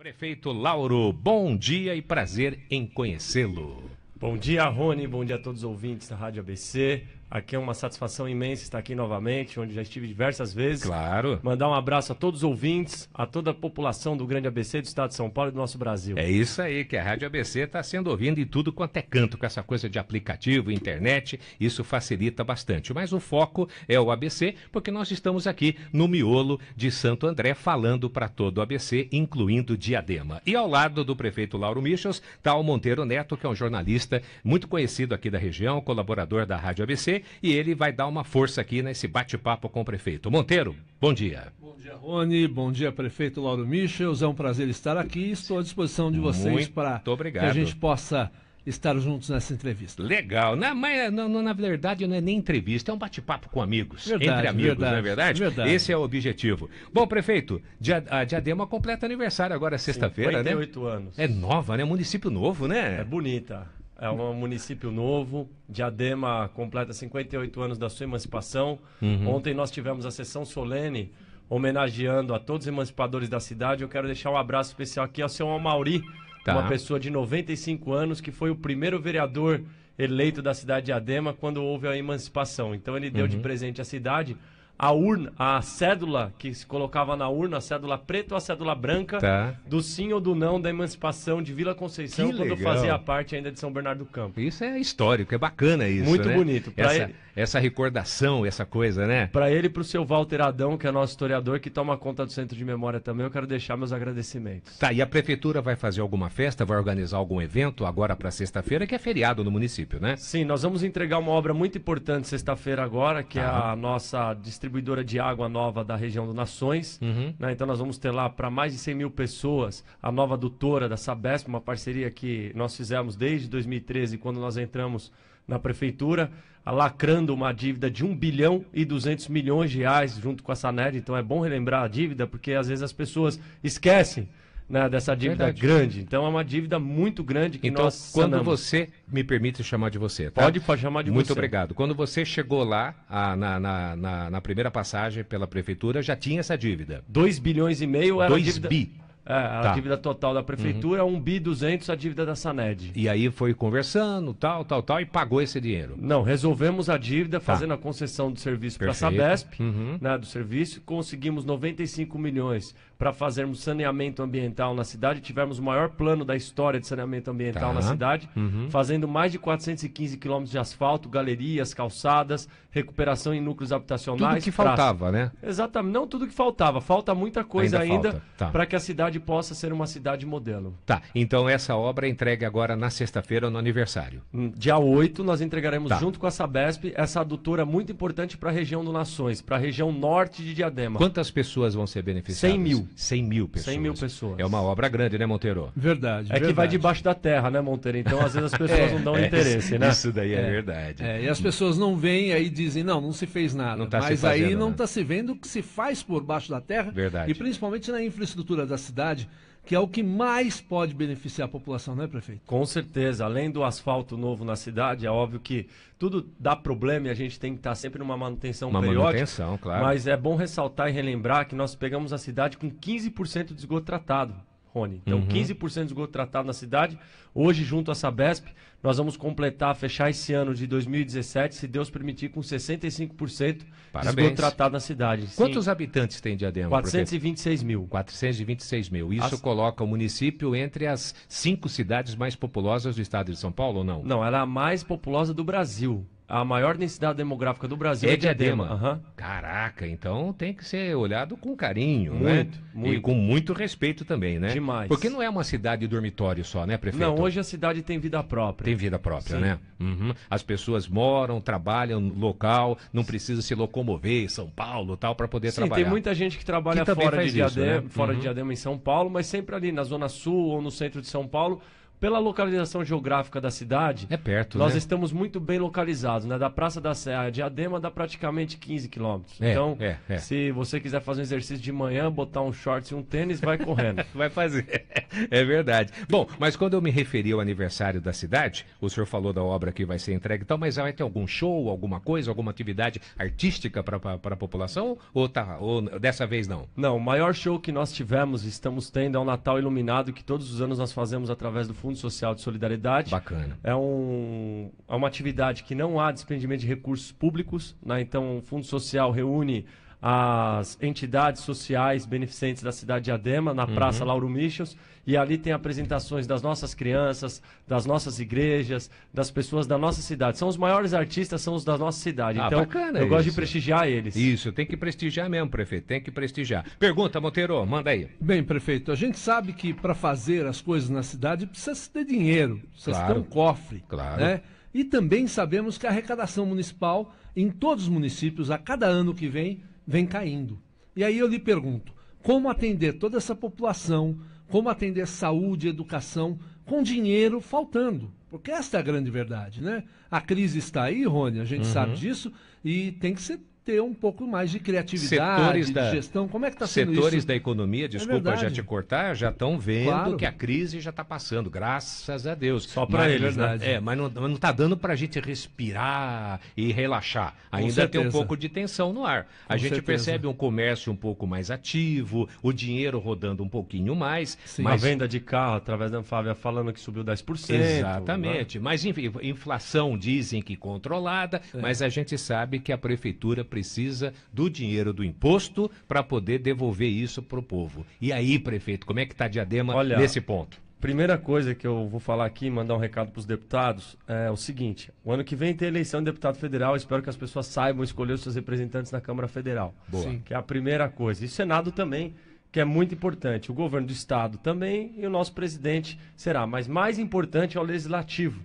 Prefeito Lauro, bom dia e prazer em conhecê-lo. Bom dia, Rony. Bom dia a todos os ouvintes da Rádio ABC. Aqui é uma satisfação imensa estar aqui novamente, onde já estive diversas vezes. Claro. Mandar um abraço a todos os ouvintes, a toda a população do Grande ABC do Estado de São Paulo e do nosso Brasil. É isso aí, que a Rádio ABC está sendo ouvida e tudo quanto é canto, com essa coisa de aplicativo, internet, isso facilita bastante. Mas o foco é o ABC, porque nós estamos aqui no miolo de Santo André, falando para todo o ABC, incluindo Diadema. E ao lado do prefeito Lauro Michels está o Monteiro Neto, que é um jornalista muito conhecido aqui da região, colaborador da Rádio ABC e ele vai dar uma força aqui nesse bate-papo com o prefeito. Monteiro, bom dia. Bom dia, Rony. Bom dia, prefeito Lauro Michels. É um prazer estar aqui. Estou à disposição de vocês para que a gente possa estar juntos nessa entrevista. Legal, né? Mas não, não, na verdade não é nem entrevista, é um bate-papo com amigos. Verdade, entre amigos, verdade, não é verdade? verdade? Esse é o objetivo. Bom, prefeito, a Diadema completa aniversário agora sexta-feira, né? 48 anos. É nova, né? Município novo, né? É bonita. É um município novo. Diadema completa 58 anos da sua emancipação. Uhum. Ontem nós tivemos a sessão solene homenageando a todos os emancipadores da cidade. Eu quero deixar um abraço especial aqui ao seu Amauri, tá. uma pessoa de 95 anos que foi o primeiro vereador eleito da cidade de Adema quando houve a emancipação. Então ele deu uhum. de presente à cidade a urna, a cédula que se colocava na urna, a cédula preta ou a cédula branca, tá. do sim ou do não da emancipação de Vila Conceição, quando fazia parte ainda de São Bernardo do Campo. Isso é histórico, é bacana isso. Muito né? bonito. Pra Essa... ele essa recordação, essa coisa, né? Para ele e para o seu Walter Adão, que é nosso historiador, que toma conta do Centro de Memória também, eu quero deixar meus agradecimentos. Tá, e a Prefeitura vai fazer alguma festa, vai organizar algum evento agora para sexta-feira, que é feriado no município, né? Sim, nós vamos entregar uma obra muito importante sexta-feira agora, que Aham. é tá. a nossa distribuidora de água nova da região do Nações. Uhum. Né? Então nós vamos ter lá para mais de 100 mil pessoas a nova doutora da Sabesp, uma parceria que nós fizemos desde 2013, quando nós entramos na prefeitura lacrando uma dívida de 1 bilhão e 200 milhões de reais junto com a Saned. Então é bom relembrar a dívida, porque às vezes as pessoas esquecem né, dessa dívida Verdade. grande. Então é uma dívida muito grande que então, nós quando você, me permite chamar de você, tá? Pode, pode chamar de muito você. Muito obrigado. Quando você chegou lá, a, na, na, na, na, primeira passagem pela prefeitura, já tinha essa dívida? 2 bilhões e meio era 2 bi. É, a tá. dívida total da prefeitura uhum. é 1 bi 200 a dívida da Saned. E aí foi conversando, tal, tal, tal, e pagou esse dinheiro. Não, resolvemos a dívida tá. fazendo a concessão do serviço para a Sabesp, uhum. né, do serviço, conseguimos 95 milhões para fazermos saneamento ambiental na cidade. Tivemos o maior plano da história de saneamento ambiental tá. na cidade, uhum. fazendo mais de 415 quilômetros de asfalto, galerias, calçadas, recuperação em núcleos habitacionais. Tudo que faltava, né? Exatamente. Não tudo que faltava. Falta muita coisa ainda, ainda tá. para que a cidade possa ser uma cidade modelo. Tá. Então essa obra é entregue agora na sexta-feira, no aniversário. Hum, dia 8, nós entregaremos tá. junto com a Sabesp essa adutora muito importante para a região do Nações, para a região norte de Diadema. Quantas pessoas vão ser beneficiadas? 100 mil. 100 mil pessoas. 100 mil pessoas. É uma obra grande, né, Monteiro? Verdade. É verdade. que vai debaixo da terra, né, Monteiro? Então, às vezes, as pessoas é, não dão é, interesse, isso, né? Isso daí é, é. verdade. É, e as pessoas não veem aí dizem, não, não se fez nada. Tá mas aí não está né? se vendo o que se faz por baixo da terra. Verdade. E principalmente na infraestrutura da cidade que é o que mais pode beneficiar a população, não é, prefeito? Com certeza. Além do asfalto novo na cidade, é óbvio que tudo dá problema e a gente tem que estar tá sempre numa manutenção Uma periódica. manutenção, claro. Mas é bom ressaltar e relembrar que nós pegamos a cidade com 15% de esgoto tratado. Rony. Então, uhum. 15% de esgoto tratado na cidade. Hoje, junto à Sabesp, nós vamos completar, fechar esse ano de 2017, se Deus permitir, com 65% Parabéns. de esgoto tratado na cidade. Quantos Sim. habitantes tem Diadema? 426 mil. 426 mil. Isso as... coloca o município entre as cinco cidades mais populosas do estado de São Paulo ou não? Não, ela é a mais populosa do Brasil. A maior densidade demográfica do Brasil é, é Diadema. diadema. Uhum. Caraca, então tem que ser olhado com carinho, muito, né? Muito. E com muito respeito também, né? Demais. Porque não é uma cidade dormitório só, né, prefeito? Não, hoje a cidade tem vida própria. Tem vida própria, Sim. né? Uhum. As pessoas moram, trabalham no local, não precisa se locomover São Paulo tal para poder Sim, trabalhar. tem muita gente que trabalha que fora, de Diadema, né? fora uhum. de Diadema em São Paulo, mas sempre ali na zona sul ou no centro de São Paulo, pela localização geográfica da cidade, é perto, nós né? estamos muito bem localizados. Né? Da Praça da Serra Adema dá praticamente 15 quilômetros. É, então, é, é. se você quiser fazer um exercício de manhã, botar um shorts e um tênis, vai correndo. vai fazer. É verdade. Bom, mas quando eu me referi ao aniversário da cidade, o senhor falou da obra que vai ser entregue e então, tal, mas vai ter algum show, alguma coisa, alguma atividade artística para a população? Ou, tá, ou dessa vez não? Não, o maior show que nós tivemos, estamos tendo, é o Natal Iluminado, que todos os anos nós fazemos através do Fundo Fundo Social de Solidariedade. Bacana. É, um, é uma atividade que não há despendimento de recursos públicos. Né? Então, o Fundo Social reúne as entidades sociais beneficentes da cidade de Adema, na uhum. Praça Lauro Michels, e ali tem apresentações das nossas crianças, das nossas igrejas, das pessoas da nossa cidade. São os maiores artistas, são os da nossa cidade. Ah, então, eu isso. gosto de prestigiar eles. Isso, tem que prestigiar mesmo, prefeito, tem que prestigiar. Pergunta, Monteiro, manda aí. Bem, prefeito, a gente sabe que para fazer as coisas na cidade precisa se ter dinheiro, precisa claro. ter um cofre. Claro. Né? E também sabemos que a arrecadação municipal em todos os municípios, a cada ano que vem, vem caindo. E aí eu lhe pergunto: como atender toda essa população? Como atender saúde, educação, com dinheiro faltando? Porque esta é a grande verdade, né? A crise está aí, Rony, a gente uhum. sabe disso, e tem que ser ter um pouco mais de criatividade, da, de gestão. Como é que está sendo isso? Setores da economia, é desculpa é já te cortar, já estão vendo claro. que a crise já está passando, graças a Deus. Só para eles, né? É, mas não está dando para a gente respirar e relaxar. Ainda tem um pouco de tensão no ar. A Com gente certeza. percebe um comércio um pouco mais ativo, o dinheiro rodando um pouquinho mais. Sim. Mas... A venda de carro, através da Fábia falando que subiu 10%. Exatamente. Né? Mas, enfim, inflação dizem que controlada, é. mas a gente sabe que a prefeitura precisa precisa do dinheiro do imposto para poder devolver isso para o povo. E aí, prefeito, como é que está Diadema Olha, nesse ponto? Primeira coisa que eu vou falar aqui, mandar um recado para os deputados, é o seguinte: o ano que vem tem eleição de deputado federal, espero que as pessoas saibam escolher os seus representantes na Câmara Federal. Boa. Sim. Que é a primeira coisa. E Senado também, que é muito importante. O governo do Estado também e o nosso presidente será. Mas mais importante é o legislativo.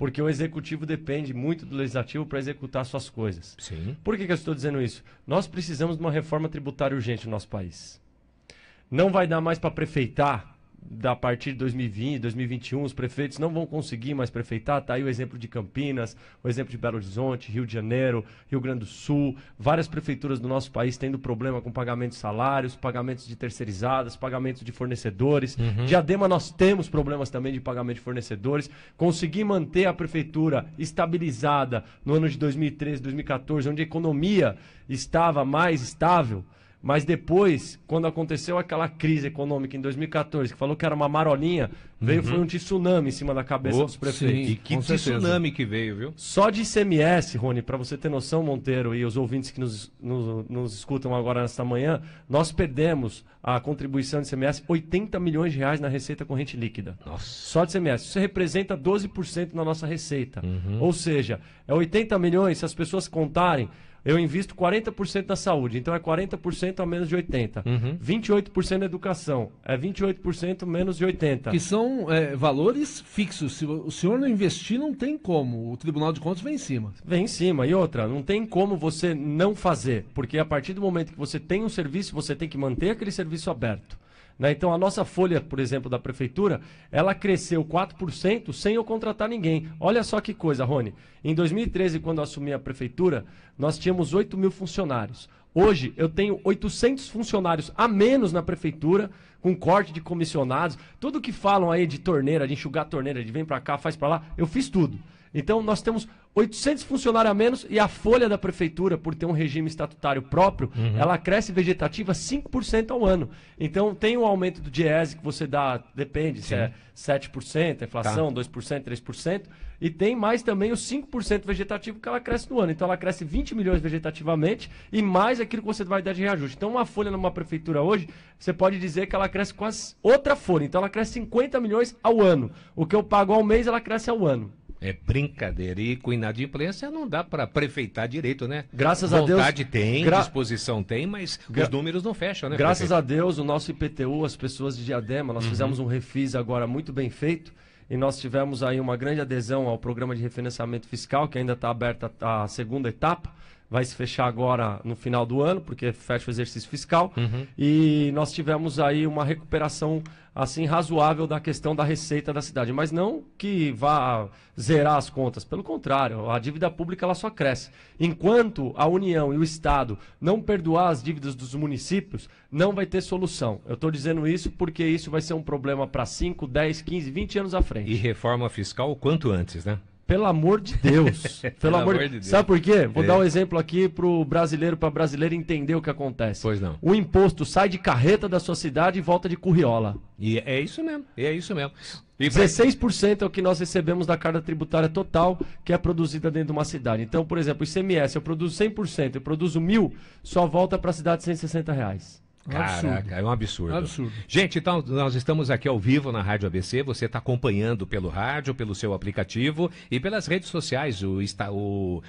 Porque o executivo depende muito do legislativo para executar suas coisas. Sim. Por que, que eu estou dizendo isso? Nós precisamos de uma reforma tributária urgente no nosso país. Não vai dar mais para prefeitar da partir de 2020, 2021, os prefeitos não vão conseguir mais prefeitar. Tá aí o exemplo de Campinas, o exemplo de Belo Horizonte, Rio de Janeiro, Rio Grande do Sul, várias prefeituras do nosso país tendo problema com pagamento de salários, pagamentos de terceirizadas, pagamentos de fornecedores. Uhum. Diadema nós temos problemas também de pagamento de fornecedores. Conseguir manter a prefeitura estabilizada no ano de 2013, 2014, onde a economia estava mais estável, mas depois, quando aconteceu aquela crise econômica em 2014, que falou que era uma marolinha, veio uhum. foi um tsunami em cima da cabeça oh, dos prefeitos. Sim, e que tsunami que veio, viu? Só de ICMS, Rony, para você ter noção, Monteiro, e os ouvintes que nos, nos, nos escutam agora nesta manhã, nós perdemos a contribuição de ICMS 80 milhões de reais na receita corrente líquida. Nossa. Só de ICMS. Isso representa 12% na nossa receita. Uhum. Ou seja, é 80 milhões, se as pessoas contarem, eu invisto 40% na saúde, então é 40% a menos de 80%. Uhum. 28% na educação, é 28% menos de 80%. Que são é, valores fixos. Se o senhor não investir, não tem como. O Tribunal de Contas vem em cima. Vem em cima. E outra, não tem como você não fazer, porque a partir do momento que você tem um serviço, você tem que manter aquele serviço aberto. Né? Então, a nossa folha, por exemplo, da prefeitura, ela cresceu 4% sem eu contratar ninguém. Olha só que coisa, Rony. Em 2013, quando eu assumi a prefeitura, nós tínhamos 8 mil funcionários. Hoje, eu tenho 800 funcionários a menos na prefeitura com corte de comissionados, tudo que falam aí de torneira, de enxugar torneira, de vem para cá, faz para lá, eu fiz tudo. Então nós temos 800 funcionários a menos e a folha da prefeitura, por ter um regime estatutário próprio, uhum. ela cresce vegetativa 5% ao ano. Então tem o um aumento do diese que você dá, depende Sim. se é 7%, é inflação, tá. 2%, 3%, e tem mais também os 5% vegetativo que ela cresce no ano. Então ela cresce 20 milhões vegetativamente e mais aquilo que você vai dar de reajuste. Então uma folha numa prefeitura hoje, você pode dizer que ela cresce com as outra folha. Então ela cresce 50 milhões ao ano. O que eu pago ao mês, ela cresce ao ano. É brincadeira. E com inadimplência não dá para prefeitar direito, né? Graças Vontade a Deus. Vontade tem, gra... disposição tem, mas gra... os números não fecham, né? Graças prefeito? a Deus, o nosso IPTU, as pessoas de Diadema, nós uhum. fizemos um refis agora muito bem feito e nós tivemos aí uma grande adesão ao programa de refinanciamento fiscal, que ainda está aberta a segunda etapa vai se fechar agora no final do ano, porque fecha o exercício fiscal. Uhum. E nós tivemos aí uma recuperação assim razoável da questão da receita da cidade, mas não que vá zerar as contas, pelo contrário, a dívida pública ela só cresce. Enquanto a União e o Estado não perdoar as dívidas dos municípios, não vai ter solução. Eu estou dizendo isso porque isso vai ser um problema para 5, 10, 15, 20 anos à frente. E reforma fiscal o quanto antes, né? Pelo amor de Deus. Pelo, Pelo amor de Deus. Sabe por quê? Vou é. dar um exemplo aqui pro brasileiro, pra brasileira entender o que acontece. Pois não. O imposto sai de carreta da sua cidade e volta de curriola. E é isso mesmo. é isso mesmo. pra... 16% é o que nós recebemos da carga tributária total que é produzida dentro de uma cidade. Então, por exemplo, o ICMS, eu produzo 100%, eu produzo mil, só volta para a cidade 160 reais. Caraca, é um absurdo. absurdo. Gente, então nós estamos aqui ao vivo na Rádio ABC. Você está acompanhando pelo rádio, pelo seu aplicativo e pelas redes sociais, o, o,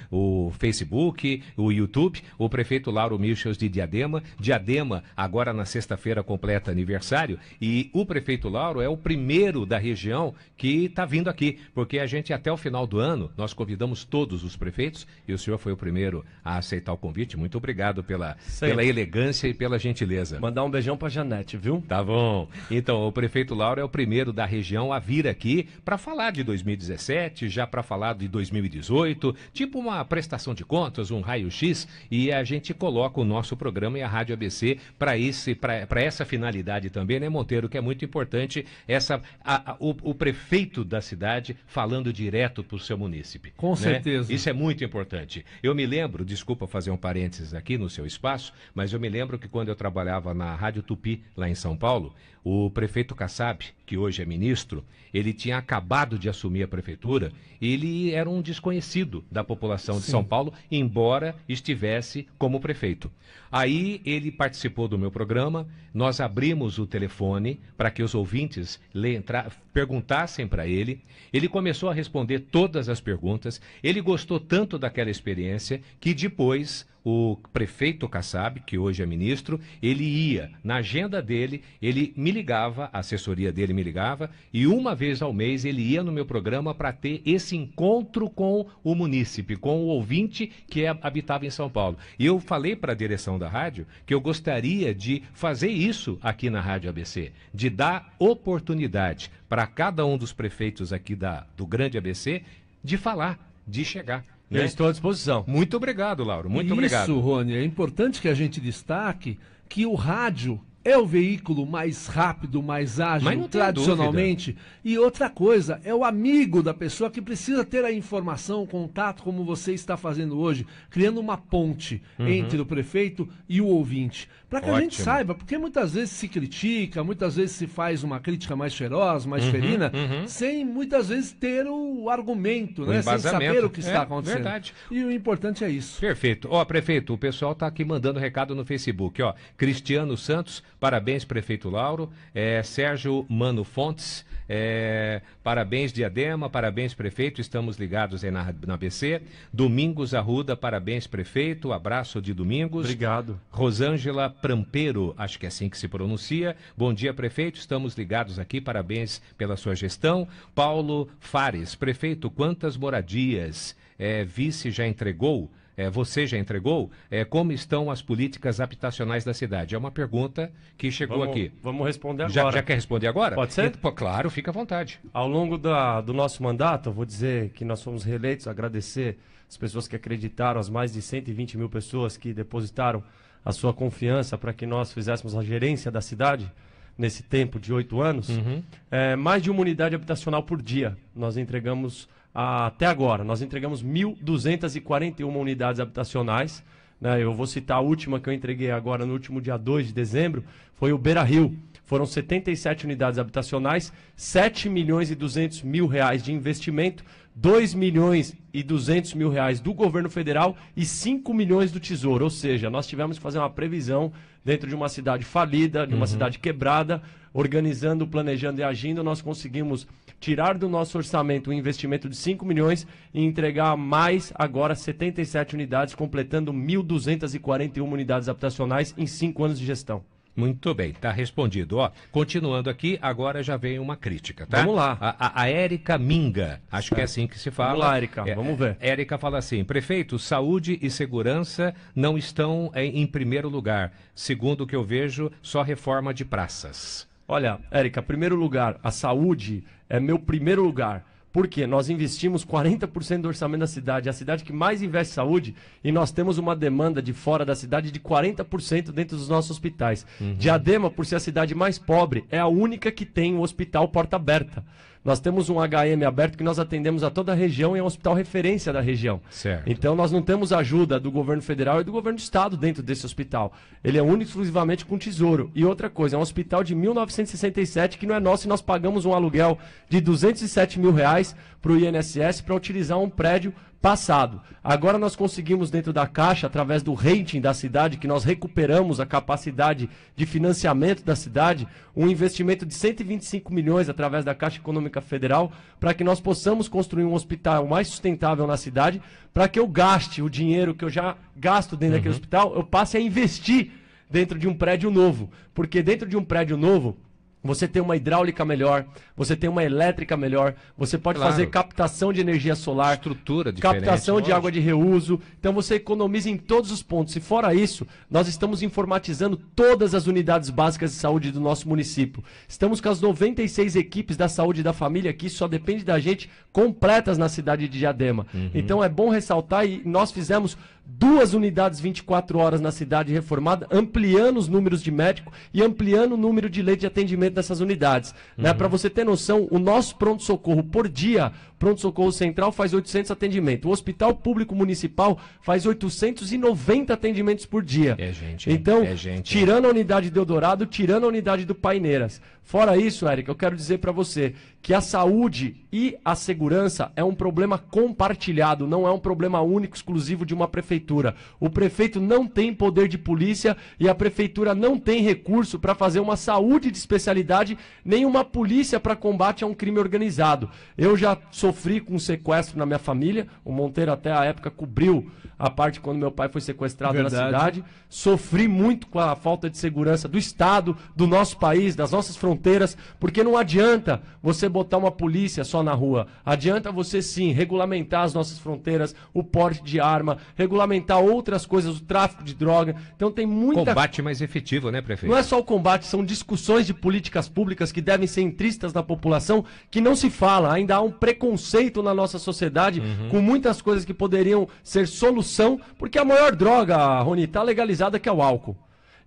o Facebook, o YouTube. O prefeito Lauro Michels de Diadema. Diadema, agora na sexta-feira, completa aniversário. E o prefeito Lauro é o primeiro da região que está vindo aqui, porque a gente, até o final do ano, nós convidamos todos os prefeitos e o senhor foi o primeiro a aceitar o convite. Muito obrigado pela, pela elegância e pela gentileza certeza. Mandar um beijão pra Janete, viu? Tá bom. Então, o prefeito Lauro é o primeiro da região a vir aqui para falar de 2017, já para falar de 2018, tipo uma prestação de contas, um raio-x, e a gente coloca o nosso programa e a Rádio ABC para esse para essa finalidade também, né, Monteiro, que é muito importante essa a, a, o, o, prefeito da cidade falando direto para o seu munícipe. Com né? certeza. Isso é muito importante. Eu me lembro, desculpa fazer um parênteses aqui no seu espaço, mas eu me lembro que quando eu trabalhava trabalhava na Rádio Tupi, lá em São Paulo, o prefeito Kassab, que hoje é ministro, ele tinha acabado de assumir a prefeitura, ele era um desconhecido da população de Sim. São Paulo, embora estivesse como prefeito. Aí ele participou do meu programa, nós abrimos o telefone para que os ouvintes entrar, perguntassem para ele. Ele começou a responder todas as perguntas, ele gostou tanto daquela experiência que depois o prefeito Kassab, que hoje é ministro, ele ia, na agenda dele, ele me me ligava, a assessoria dele me ligava, e uma vez ao mês ele ia no meu programa para ter esse encontro com o munícipe, com o ouvinte que é, habitava em São Paulo. E eu falei para a direção da rádio que eu gostaria de fazer isso aqui na Rádio ABC, de dar oportunidade para cada um dos prefeitos aqui da, do grande ABC de falar, de chegar. Né? Eu estou à disposição. Muito obrigado, Lauro. Muito isso, obrigado. Isso, Rony, é importante que a gente destaque que o rádio é o veículo mais rápido, mais ágil, tradicionalmente. E outra coisa, é o amigo da pessoa que precisa ter a informação, o contato, como você está fazendo hoje, criando uma ponte uhum. entre o prefeito e o ouvinte para que Ótimo. a gente saiba, porque muitas vezes se critica, muitas vezes se faz uma crítica mais feroz, mais uhum, ferina, uhum. sem muitas vezes ter o argumento, o né? Sem saber o que está é, acontecendo. Verdade. E o importante é isso. Perfeito. Ó, prefeito, o pessoal está aqui mandando recado no Facebook, ó. Cristiano Santos, parabéns, prefeito Lauro. É, Sérgio Mano Fontes. É, parabéns, Diadema, parabéns, prefeito. Estamos ligados aí na, na ABC. Domingos Arruda, parabéns, prefeito. Abraço de Domingos. Obrigado. Rosângela Prampero. acho que é assim que se pronuncia. Bom dia, prefeito. Estamos ligados aqui. Parabéns pela sua gestão. Paulo Fares, prefeito, quantas moradias é, vice já entregou? é, você já entregou, é, como estão as políticas habitacionais da cidade? É uma pergunta que chegou vamos, aqui. Vamos responder agora. Já, já, quer responder agora? Pode ser? E, então, pô, claro, fica à vontade. Ao longo da, do nosso mandato, eu vou dizer que nós fomos reeleitos, agradecer as pessoas que acreditaram, as mais de 120 mil pessoas que depositaram a sua confiança para que nós fizéssemos a gerência da cidade nesse tempo de oito anos. Uhum. É, mais de uma unidade habitacional por dia nós entregamos até agora. Nós entregamos 1.241 unidades habitacionais. Né? Eu vou citar a última que eu entreguei agora no último dia 2 de dezembro, foi o Beira Rio. Foram 77 unidades habitacionais, 7 milhões e 200 mil reais de investimento, 2 milhões e 200 mil reais do governo federal e 5 milhões do Tesouro. Ou seja, nós tivemos que fazer uma previsão dentro de uma cidade falida, de uma uhum. cidade quebrada, organizando, planejando e agindo, nós conseguimos tirar do nosso orçamento um investimento de 5 milhões e entregar mais agora 77 unidades, completando 1.241 unidades habitacionais em 5 anos de gestão. Muito bem, tá respondido. Ó, continuando aqui, agora já vem uma crítica, tá? Vamos lá. A, a, a Érica Minga, acho que é assim que se fala. Vamos lá, Érica, é, vamos ver. Érica fala assim: prefeito, saúde e segurança não estão em, em primeiro lugar. Segundo o que eu vejo, só reforma de praças. Olha, Érica, primeiro lugar, a saúde é meu primeiro lugar. Por quê? Nós investimos 40% do orçamento da cidade, é a cidade que mais investe em saúde, e nós temos uma demanda de fora da cidade de 40% dentro dos nossos hospitais. Uhum. Diadema, por ser a cidade mais pobre, é a única que tem um hospital porta aberta. Nós temos um HM aberto que nós atendemos a toda a região e é um hospital referência da região. Certo. Então nós não temos ajuda do governo federal e do governo do estado dentro desse hospital. Ele é único exclusivamente com Tesouro. E outra coisa, é um hospital de 1967 que não é nosso e nós pagamos um aluguel de 207 mil reais para o INSS para utilizar um prédio passado. Agora nós conseguimos, dentro da Caixa, através do rating da cidade, que nós recuperamos a capacidade de financiamento da cidade, um investimento de 125 milhões através da Caixa Econômica Federal, para que nós possamos construir um hospital mais sustentável na cidade, para que eu gaste o dinheiro que eu já gasto dentro uhum. daquele hospital, eu passe a investir dentro de um prédio novo. Porque dentro de um prédio novo, você tem uma hidráulica melhor, você tem uma elétrica melhor, você pode claro. fazer captação de energia solar, estrutura captação de água de reuso. Então você economiza em todos os pontos. E fora isso, nós estamos informatizando todas as unidades básicas de saúde do nosso município. Estamos com as 96 equipes da saúde da família aqui, só depende da gente completas na cidade de Diadema. Uhum. Então é bom ressaltar e nós fizemos duas unidades 24 horas na cidade reformada, ampliando os números de médico e ampliando o número de leitos de atendimento dessas unidades. Né? Uhum. Né? Para você ter noção, o nosso pronto-socorro por dia Pronto-socorro central faz 800 atendimentos. O Hospital Público Municipal faz 890 atendimentos por dia. É gente. Então, é gente, tirando a unidade de Eldorado, tirando a unidade do Paineiras. Fora isso, Eric, eu quero dizer para você que a saúde e a segurança é um problema compartilhado, não é um problema único, exclusivo de uma prefeitura. O prefeito não tem poder de polícia e a prefeitura não tem recurso para fazer uma saúde de especialidade, nem uma polícia para combate a um crime organizado. Eu já sou sofri com um sequestro na minha família. O Monteiro, até a época, cobriu a parte quando meu pai foi sequestrado Verdade. na cidade. Sofri muito com a falta de segurança do Estado, do nosso país, das nossas fronteiras, porque não adianta você botar uma polícia só na rua. Adianta você sim regulamentar as nossas fronteiras, o porte de arma, regulamentar outras coisas, o tráfico de droga. Então tem muita. Combate mais efetivo, né, prefeito? Não é só o combate, são discussões de políticas públicas que devem ser intristas na população, que não se fala. Ainda há um preconceito na nossa sociedade uhum. com muitas coisas que poderiam ser solucionadas porque é a maior droga, Rony, está legalizada que é o álcool.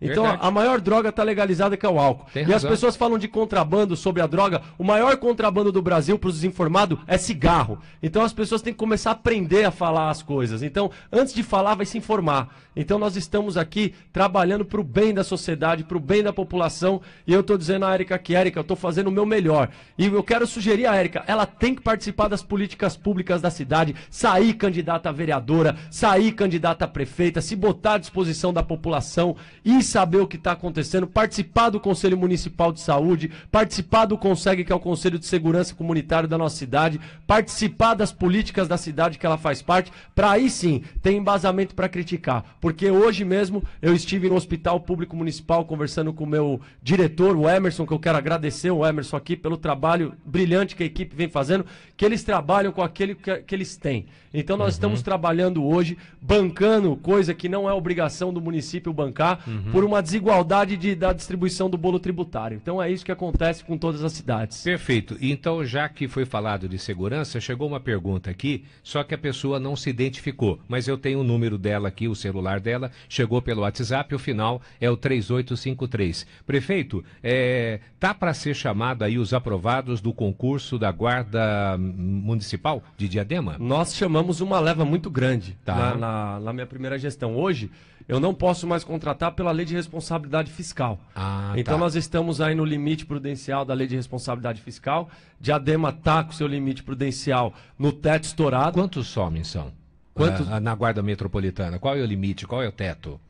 Então a, a maior droga está legalizada que é o álcool. Tem e razão. as pessoas falam de contrabando sobre a droga. O maior contrabando do Brasil para os desinformados é cigarro. Então as pessoas têm que começar a aprender a falar as coisas. Então antes de falar vai se informar. Então nós estamos aqui trabalhando para o bem da sociedade, para o bem da população. E eu estou dizendo a Erika que Erika eu estou fazendo o meu melhor. E eu quero sugerir a Erika ela tem que participar das políticas públicas da cidade, sair candidata a vereadora, sair candidata a prefeita, se botar à disposição da população. E saber o que está acontecendo, participar do Conselho Municipal de Saúde, participar do CONSEG, que é o Conselho de Segurança Comunitário da nossa cidade, participar das políticas da cidade que ela faz parte, para aí sim ter embasamento para criticar. Porque hoje mesmo eu estive no Hospital Público Municipal conversando com o meu diretor, o Emerson, que eu quero agradecer o Emerson aqui pelo trabalho brilhante que a equipe vem fazendo, que eles trabalham com aquele que, que eles têm. Então nós uhum. estamos trabalhando hoje, bancando coisa que não é obrigação do município bancar, uhum por uma desigualdade de, da distribuição do bolo tributário. Então é isso que acontece com todas as cidades. Perfeito. Então, já que foi falado de segurança, chegou uma pergunta aqui, só que a pessoa não se identificou, mas eu tenho o número dela aqui, o celular dela, chegou pelo WhatsApp, o final é o 3853. Prefeito, é, tá para ser chamado aí os aprovados do concurso da Guarda Municipal de Diadema? Nós chamamos uma leva muito grande tá. na, na, na minha primeira gestão. Hoje, eu não posso mais contratar pela lei de responsabilidade fiscal. Ah, tá. então tá. nós estamos aí no limite prudencial da lei de responsabilidade fiscal. Diadema está com seu limite prudencial no teto estourado. Quantos somem são? Quantos... Ah, na guarda metropolitana, qual é o limite? Qual é o teto?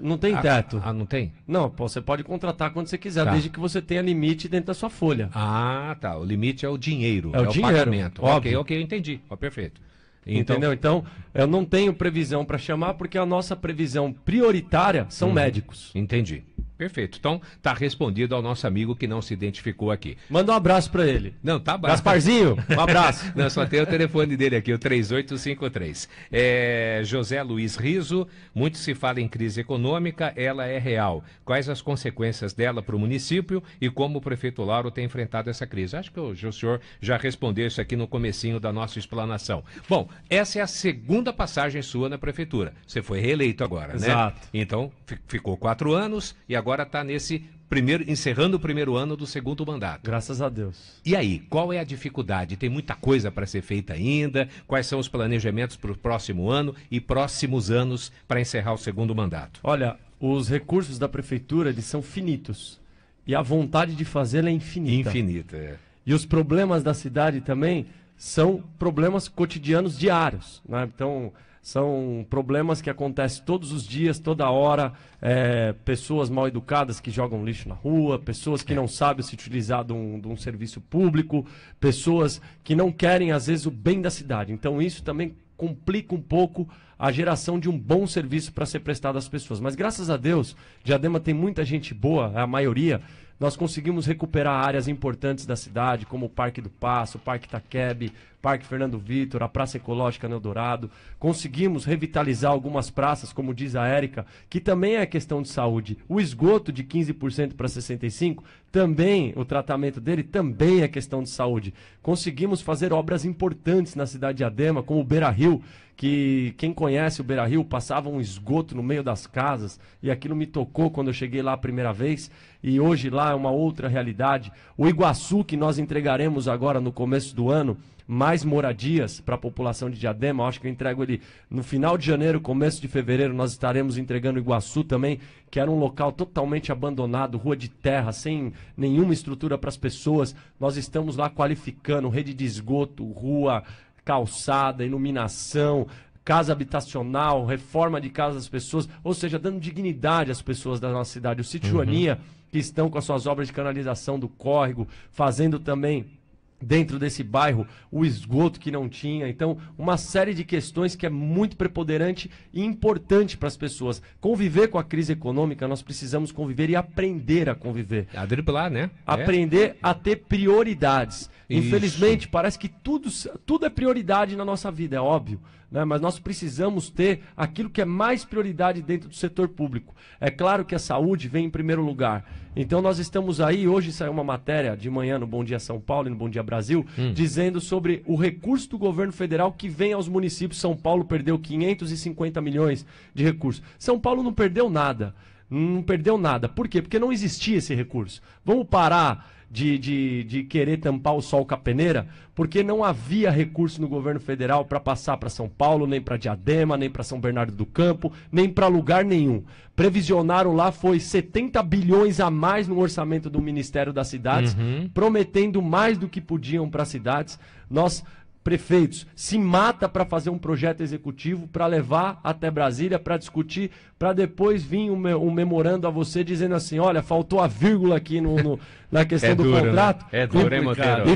Não tem ah, teto. Ah, ah, não tem? Não, você pode contratar quando você quiser, tá. desde que você tenha limite dentro da sua folha. Ah, tá. O limite é o dinheiro. É o, é dinheiro. O pagamento. Óbvio. Ok, ok, eu entendi. Ó, perfeito. Então, Entendeu? Então, eu não tenho previsão para chamar porque a nossa previsão prioritária são uhum. médicos. Entendi. Perfeito. Então, tá respondido ao nosso amigo que não se identificou aqui. Manda um abraço para ele. Não, tá bom. Gasparzinho, um abraço. não, só tem o telefone dele aqui, o 3853. É, José Luiz Riso, muito se fala em crise econômica, ela é real. Quais as consequências dela para o município e como o prefeito Lauro tem enfrentado essa crise? Acho que o, o senhor já respondeu isso aqui no comecinho da nossa explanação. Bom, essa é a segunda passagem sua na prefeitura. Você foi reeleito agora, né? Exato. Então, ficou quatro anos e agora agora está nesse primeiro, encerrando o primeiro ano do segundo mandato. Graças a Deus. E aí, qual é a dificuldade? Tem muita coisa para ser feita ainda? Quais são os planejamentos para o próximo ano e próximos anos para encerrar o segundo mandato? Olha, os recursos da prefeitura eles são finitos e a vontade de fazê-la é infinita. Infinita. É. E os problemas da cidade também são problemas cotidianos diários, né? Então são problemas que acontecem todos os dias, toda hora. É, pessoas mal educadas que jogam lixo na rua, pessoas que é. não sabem se utilizar de um, de um serviço público, pessoas que não querem, às vezes, o bem da cidade. Então, isso também complica um pouco a geração de um bom serviço para ser prestado às pessoas. Mas graças a Deus, Diadema tem muita gente boa, é a maioria, nós conseguimos recuperar áreas importantes da cidade, como o Parque do Passo, o Parque Itaquebe, Parque Fernando Vitor, a Praça Ecológica no Eldorado. Conseguimos revitalizar algumas praças, como diz a Érica, que também é questão de saúde. O esgoto de 15% para 65%, também, o tratamento dele também é questão de saúde. Conseguimos fazer obras importantes na cidade de Adema, como o Beira Rio, que quem conhece o Beira Rio passava um esgoto no meio das casas e aquilo me tocou quando eu cheguei lá a primeira vez e hoje lá é uma outra realidade. O Iguaçu, que nós entregaremos agora no começo do ano, mais moradias para a população de Diadema, eu acho que eu entrego ele no final de janeiro, começo de fevereiro, nós estaremos entregando Iguaçu também, que era um local totalmente abandonado, rua de terra, sem nenhuma estrutura para as pessoas. Nós estamos lá qualificando rede de esgoto, rua, calçada, iluminação, casa habitacional, reforma de casa das pessoas, ou seja, dando dignidade às pessoas da nossa cidade. O Sitiuania, uhum. que estão com as suas obras de canalização do córrego, fazendo também dentro desse bairro, o esgoto que não tinha. Então, uma série de questões que é muito preponderante e importante para as pessoas. Conviver com a crise econômica, nós precisamos conviver e aprender a conviver. É a driblar, né? É. Aprender é. a ter prioridades. Isso. Infelizmente, parece que tudo, tudo é prioridade na nossa vida, é óbvio. Né? Mas nós precisamos ter aquilo que é mais prioridade dentro do setor público. É claro que a saúde vem em primeiro lugar então nós estamos aí, hoje saiu uma matéria de manhã no Bom Dia São Paulo e no Bom Dia Brasil, hum. dizendo sobre o recurso do governo federal que vem aos municípios. São Paulo perdeu 550 milhões de recursos. São Paulo não perdeu nada. Não perdeu nada. Por quê? Porque não existia esse recurso. Vamos parar de, de, de querer tampar o sol com a peneira, porque não havia recurso no governo federal para passar para São Paulo, nem para Diadema, nem para São Bernardo do Campo, nem para lugar nenhum. Previsionaram lá foi 70 bilhões a mais no orçamento do Ministério das Cidades, uhum. prometendo mais do que podiam para as cidades. Nós prefeitos se mata para fazer um projeto executivo para levar até Brasília para discutir, para depois vir um, um, memorando a você dizendo assim, olha, faltou a vírgula aqui no, no na questão é do duro, né? contrato. Né? É duro, E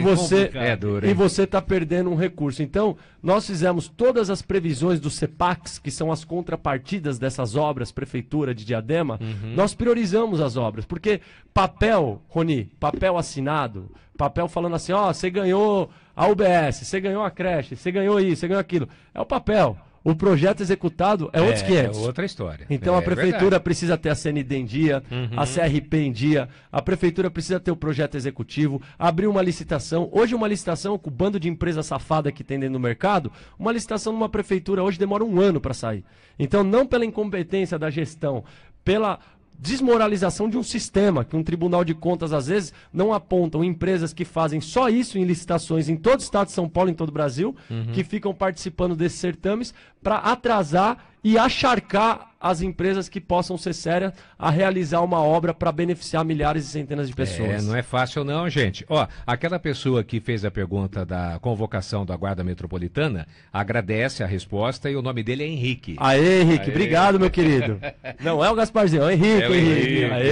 você, é duro, e você está perdendo um recurso. Então, nós fizemos todas as previsões do CEPACs, que são as contrapartidas dessas obras, Prefeitura de Diadema, uhum. nós priorizamos as obras, porque papel, Rony, papel assinado, papel falando assim, ó, oh, você ganhou a UBS, você ganhou a creche, você ganhou isso, você ganhou aquilo. É o papel. O projeto executado é outros 500. É outra história. Então é, a prefeitura precisa ter a CND em dia, uhum. a CRP em dia, a prefeitura precisa ter o projeto executivo, abrir uma licitação. Hoje uma licitação com o bando de empresa safada que tem dentro do mercado, uma licitação numa prefeitura hoje demora um ano para sair. Então não pela incompetência da gestão, pela desmoralização de um sistema, que um tribunal de contas às vezes não apontam empresas que fazem só isso em licitações em todo o estado de São Paulo, em todo o Brasil, uhum. que ficam participando desses certames para atrasar e acharcar as empresas que possam ser sérias a realizar uma obra para beneficiar milhares e centenas de é, pessoas. É, não é fácil não, gente. Ó, aquela pessoa que fez a pergunta da convocação da Guarda Metropolitana agradece a resposta e o nome dele é Henrique. Aê, Henrique, Aê. obrigado, meu querido. não é o Gasparzinho, é o Henrique, é o Henrique. Aê.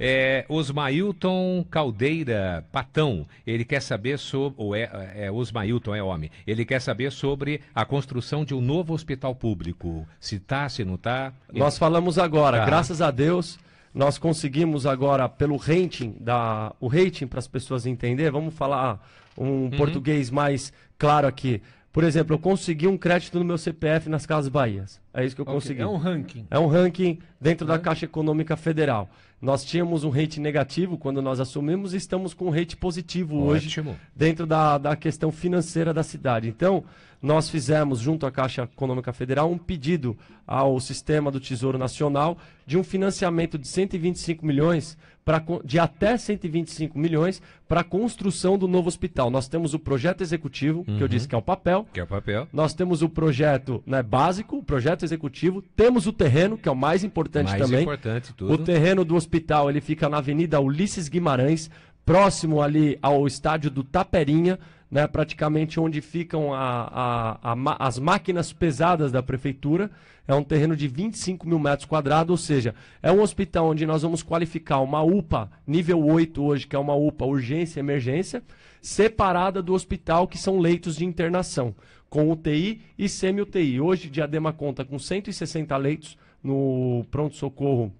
É, é, Osmailton Caldeira Patão, ele quer saber sobre, ou é, é Osmailton é homem, ele quer saber sobre a construção de um novo hospital hospital público? Se está, se não está? É. Nós falamos agora, tá. graças a Deus, nós conseguimos agora, pelo rating, da, o rating para as pessoas entender, vamos falar um uhum. português mais claro aqui. Por exemplo, eu consegui um crédito no meu CPF nas Casas Bahias. É isso que eu okay. consegui. É um ranking. É um ranking dentro uhum. da Caixa Econômica Federal. Nós tínhamos um rate negativo quando nós assumimos e estamos com um rate positivo Ótimo. hoje dentro da, da questão financeira da cidade. Então, nós fizemos, junto à Caixa Econômica Federal, um pedido ao sistema do Tesouro Nacional de um financiamento de 125 milhões pra, de até 125 milhões para a construção do novo hospital. Nós temos o projeto executivo, uhum. que eu uhum. disse que é o papel. Que é o papel. Nós temos o projeto né, básico, o projeto executivo. Temos o terreno, que é o mais importante mais também. Importante, tudo. O terreno do hospital ele fica na Avenida Ulisses Guimarães, próximo ali ao estádio do Taperinha. Né, praticamente onde ficam a, a, a, as máquinas pesadas da prefeitura. É um terreno de 25 mil metros quadrados, ou seja, é um hospital onde nós vamos qualificar uma UPA nível 8 hoje, que é uma UPA urgência e emergência, separada do hospital, que são leitos de internação com UTI e semi-UTI. Hoje, Diadema conta com 160 leitos no pronto-socorro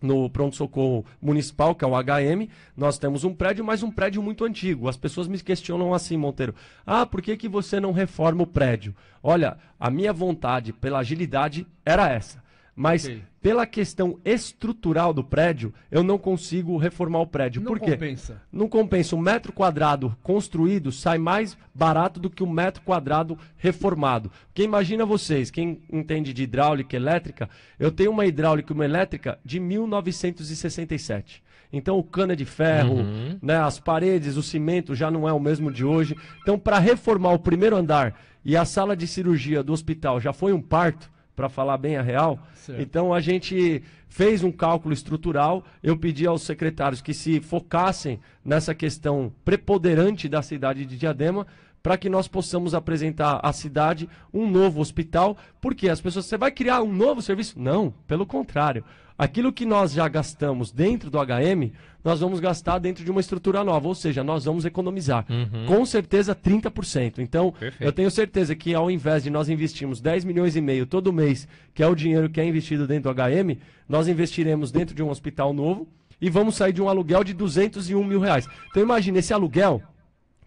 no pronto-socorro municipal, que é o HM, nós temos um prédio, mas um prédio muito antigo. As pessoas me questionam assim, Monteiro, ah, por que, que você não reforma o prédio? Olha, a minha vontade pela agilidade era essa. Mas okay. pela questão estrutural do prédio, eu não consigo reformar o prédio. Não Por quê? Compensa. Não compensa. Um metro quadrado construído sai mais barato do que um metro quadrado reformado. Porque imagina vocês, quem entende de hidráulica elétrica, eu tenho uma hidráulica e uma elétrica de 1967. Então o cana é de ferro, uhum. né, as paredes, o cimento já não é o mesmo de hoje. Então para reformar o primeiro andar e a sala de cirurgia do hospital já foi um parto para falar bem a real. Certo. Então a gente fez um cálculo estrutural. Eu pedi aos secretários que se focassem nessa questão preponderante da cidade de Diadema para que nós possamos apresentar à cidade um novo hospital, porque as pessoas, você vai criar um novo serviço? Não, pelo contrário. Aquilo que nós já gastamos dentro do HM, nós vamos gastar dentro de uma estrutura nova, ou seja, nós vamos economizar. Uhum. Com certeza 30%. Então, Perfeito. eu tenho certeza que ao invés de nós investirmos 10 milhões e meio todo mês, que é o dinheiro que é investido dentro do HM, nós investiremos dentro de um hospital novo e vamos sair de um aluguel de 201 mil reais. Então imagine, esse aluguel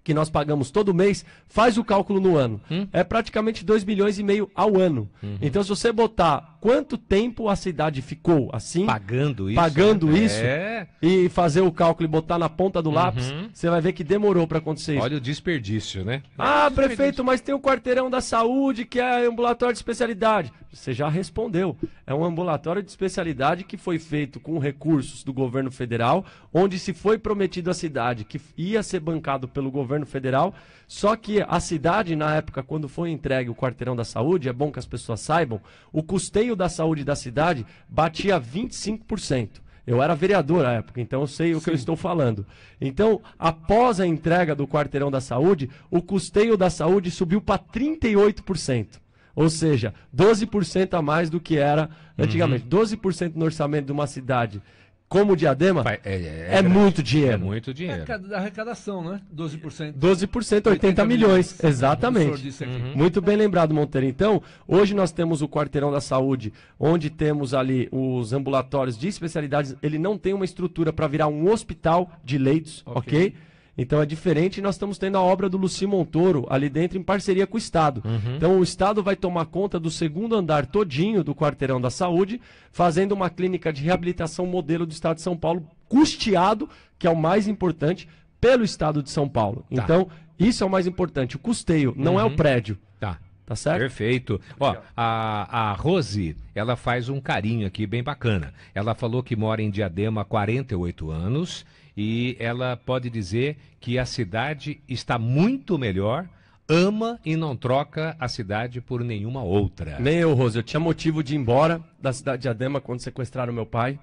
que nós pagamos todo mês, faz o cálculo no ano. Hum? É praticamente 2 milhões e meio ao ano. Uhum. Então, se você botar quanto tempo a cidade ficou assim? Pagando isso. Pagando né? isso. É. E fazer o cálculo e botar na ponta do uhum. lápis, uhum. você vai ver que demorou para acontecer isso. Olha o desperdício, né? Ah, desperdício. prefeito, mas tem o quarteirão da saúde, que é ambulatório de especialidade. Você já respondeu. É um ambulatório de especialidade que foi feito com recursos do governo federal, onde se foi prometido à cidade que ia ser bancado pelo governo federal só que a cidade, na época, quando foi entregue o quarteirão da saúde, é bom que as pessoas saibam, o custeio da saúde da cidade batia 25%. Eu era vereador à época, então eu sei o Sim. que eu estou falando. Então, após a entrega do quarteirão da saúde, o custeio da saúde subiu para 38%. Ou seja, 12% a mais do que era antigamente. Uhum. 12% no orçamento de uma cidade como diadema, é, é, é, é muito dinheiro. É muito dinheiro. Da arrecadação, né? 12%. 12%, 80, 80 milhões. milhões. Exatamente. Uhum. Muito bem lembrado, Monteiro. Então, hoje nós temos o quarteirão da saúde, onde temos ali os ambulatórios de especialidades. Ele não tem uma estrutura para virar um hospital de leitos, ok? okay? Então é diferente, nós estamos tendo a obra do Luci Montoro ali dentro em parceria com o Estado. Uhum. Então o Estado vai tomar conta do segundo andar todinho do quarteirão da saúde, fazendo uma clínica de reabilitação modelo do Estado de São Paulo, custeado, que é o mais importante, pelo Estado de São Paulo. Tá. Então, isso é o mais importante, o custeio, não uhum. é o uhum. prédio. Tá. Tá certo? Perfeito. Ó, a, a Rose, ela faz um carinho aqui bem bacana. Ela falou que mora em Diadema há 48 anos e ela pode dizer que a cidade está muito melhor ama e não troca a cidade por nenhuma outra. Nem eu, Rose. Eu tinha motivo de ir embora da cidade de Adema quando sequestraram meu pai.